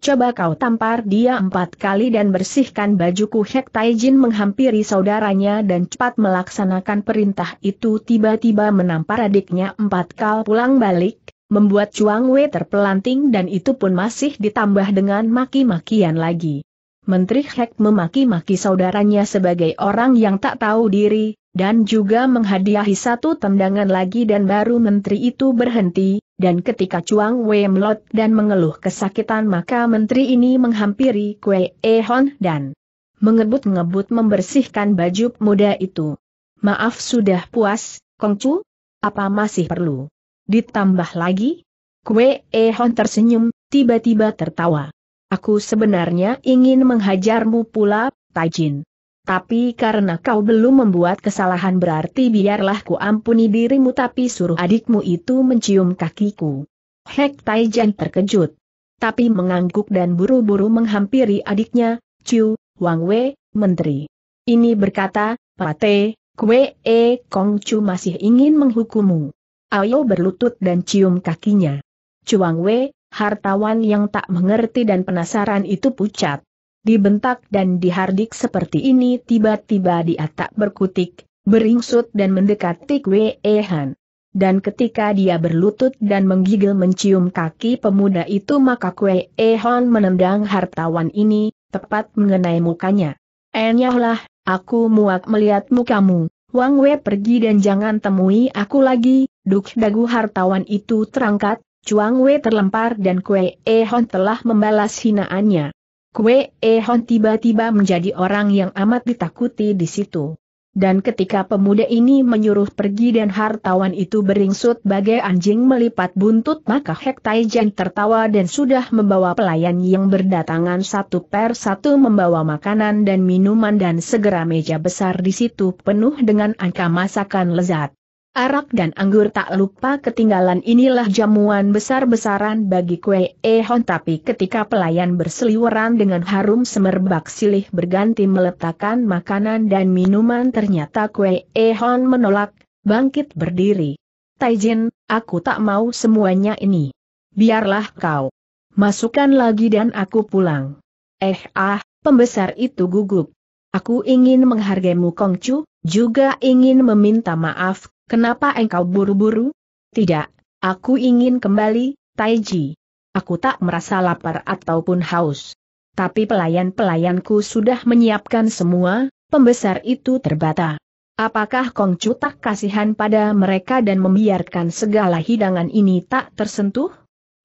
Coba kau tampar dia empat kali dan bersihkan bajuku Hek Taijin menghampiri saudaranya dan cepat melaksanakan perintah itu tiba-tiba menampar adiknya empat kali pulang balik, membuat Chuang Wei terpelanting dan itu pun masih ditambah dengan maki-makian lagi. Menteri Hek memaki-maki saudaranya sebagai orang yang tak tahu diri, dan juga menghadiahi satu tendangan lagi dan baru menteri itu berhenti, dan ketika Chuang Wei melot dan mengeluh kesakitan maka menteri ini menghampiri Kue Hon dan mengebut-ngebut membersihkan baju muda itu. Maaf sudah puas, Kong Chu. Apa masih perlu? Ditambah lagi? Kue Hon tersenyum, tiba-tiba tertawa. Aku sebenarnya ingin menghajarmu pula, Tajin. Tapi karena kau belum membuat kesalahan berarti biarlah ku ampuni dirimu tapi suruh adikmu itu mencium kakiku. Hek Taijan terkejut. Tapi mengangguk dan buru-buru menghampiri adiknya, Chu, Wang Wei, Menteri. Ini berkata, Pate, Kwe E Kong Chu masih ingin menghukumu. Ayo berlutut dan cium kakinya. Chuang Wei, hartawan yang tak mengerti dan penasaran itu pucat dibentak dan dihardik seperti ini tiba-tiba dia tak berkutik, beringsut dan mendekati Kwe Han. Dan ketika dia berlutut dan menggigil mencium kaki pemuda itu maka Kwe Han menendang hartawan ini, tepat mengenai mukanya. Enyahlah, aku muak melihat mukamu, Wang Wei pergi dan jangan temui aku lagi, duk dagu hartawan itu terangkat, Chuang Wei terlempar dan Kwe Hon telah membalas hinaannya. Kue Ehon tiba-tiba menjadi orang yang amat ditakuti di situ. Dan ketika pemuda ini menyuruh pergi dan hartawan itu beringsut bagai anjing melipat buntut maka Hek Taijan tertawa dan sudah membawa pelayan yang berdatangan satu per satu membawa makanan dan minuman dan segera meja besar di situ penuh dengan angka masakan lezat. Arak dan anggur tak lupa ketinggalan inilah jamuan besar-besaran bagi kue ehon tapi ketika pelayan berseliweran dengan harum semerbak silih berganti meletakkan makanan dan minuman ternyata kue ehon menolak, bangkit berdiri. Taijin, aku tak mau semuanya ini. Biarlah kau. Masukkan lagi dan aku pulang. Eh ah, pembesar itu gugup. Aku ingin menghargaimu Kongcu, juga ingin meminta maaf Kenapa engkau buru-buru? Tidak, aku ingin kembali, Taiji. Aku tak merasa lapar ataupun haus. Tapi pelayan-pelayanku sudah menyiapkan semua, pembesar itu terbata. Apakah Kongcu tak kasihan pada mereka dan membiarkan segala hidangan ini tak tersentuh?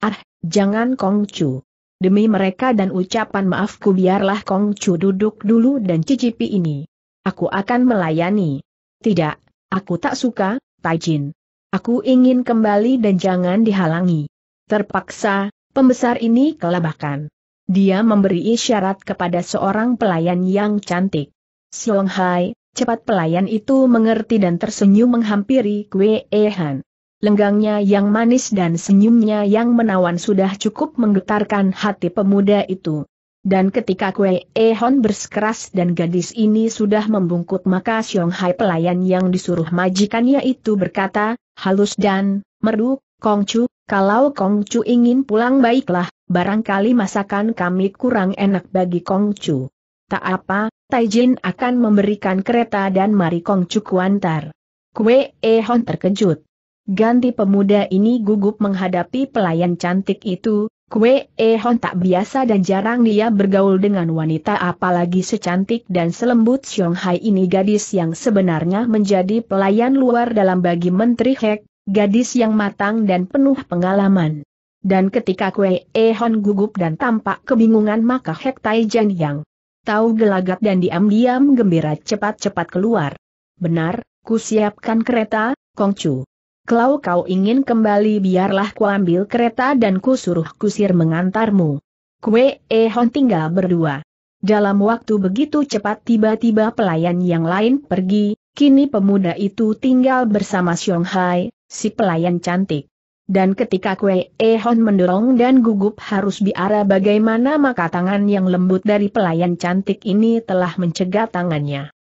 Ah, jangan Kongcu. Demi mereka dan ucapan maafku biarlah Kongcu duduk dulu dan cicipi ini. Aku akan melayani. Tidak, Aku tak suka, Taijin. Aku ingin kembali dan jangan dihalangi. Terpaksa, pembesar ini kelabakan. Dia memberi isyarat kepada seorang pelayan yang cantik. Siong Hai, cepat pelayan itu mengerti dan tersenyum menghampiri Kue Ehan. Lenggangnya yang manis dan senyumnya yang menawan sudah cukup menggetarkan hati pemuda itu. Dan ketika Kue Ehon bersekeras dan gadis ini sudah membungkuk maka Xiong Hai pelayan yang disuruh majikannya itu berkata, halus dan, merdu, Kongcu, kalau Kongcu ingin pulang baiklah, barangkali masakan kami kurang enak bagi Kongcu. Tak apa, Taijin akan memberikan kereta dan mari Kongcu kuantar. Kue Ehon terkejut. Ganti pemuda ini gugup menghadapi pelayan cantik itu, Kue Ehon eh, tak biasa dan jarang dia bergaul dengan wanita apalagi secantik dan selembut Shanghai ini gadis yang sebenarnya menjadi pelayan luar dalam bagi Menteri Hek, gadis yang matang dan penuh pengalaman. Dan ketika Kue Ehon eh, gugup dan tampak kebingungan maka Hek Taijan yang tahu gelagat dan diam-diam gembira cepat-cepat keluar. Benar, ku siapkan kereta, Kongcu. Kalau kau ingin kembali biarlah kuambil kereta dan kusuruh kusir mengantarmu. Kue Ehon eh, tinggal berdua. Dalam waktu begitu cepat tiba-tiba pelayan yang lain pergi, kini pemuda itu tinggal bersama Xiong Hai, si pelayan cantik. Dan ketika Kue Ehon eh, mendorong dan gugup harus biara bagaimana maka tangan yang lembut dari pelayan cantik ini telah mencegah tangannya.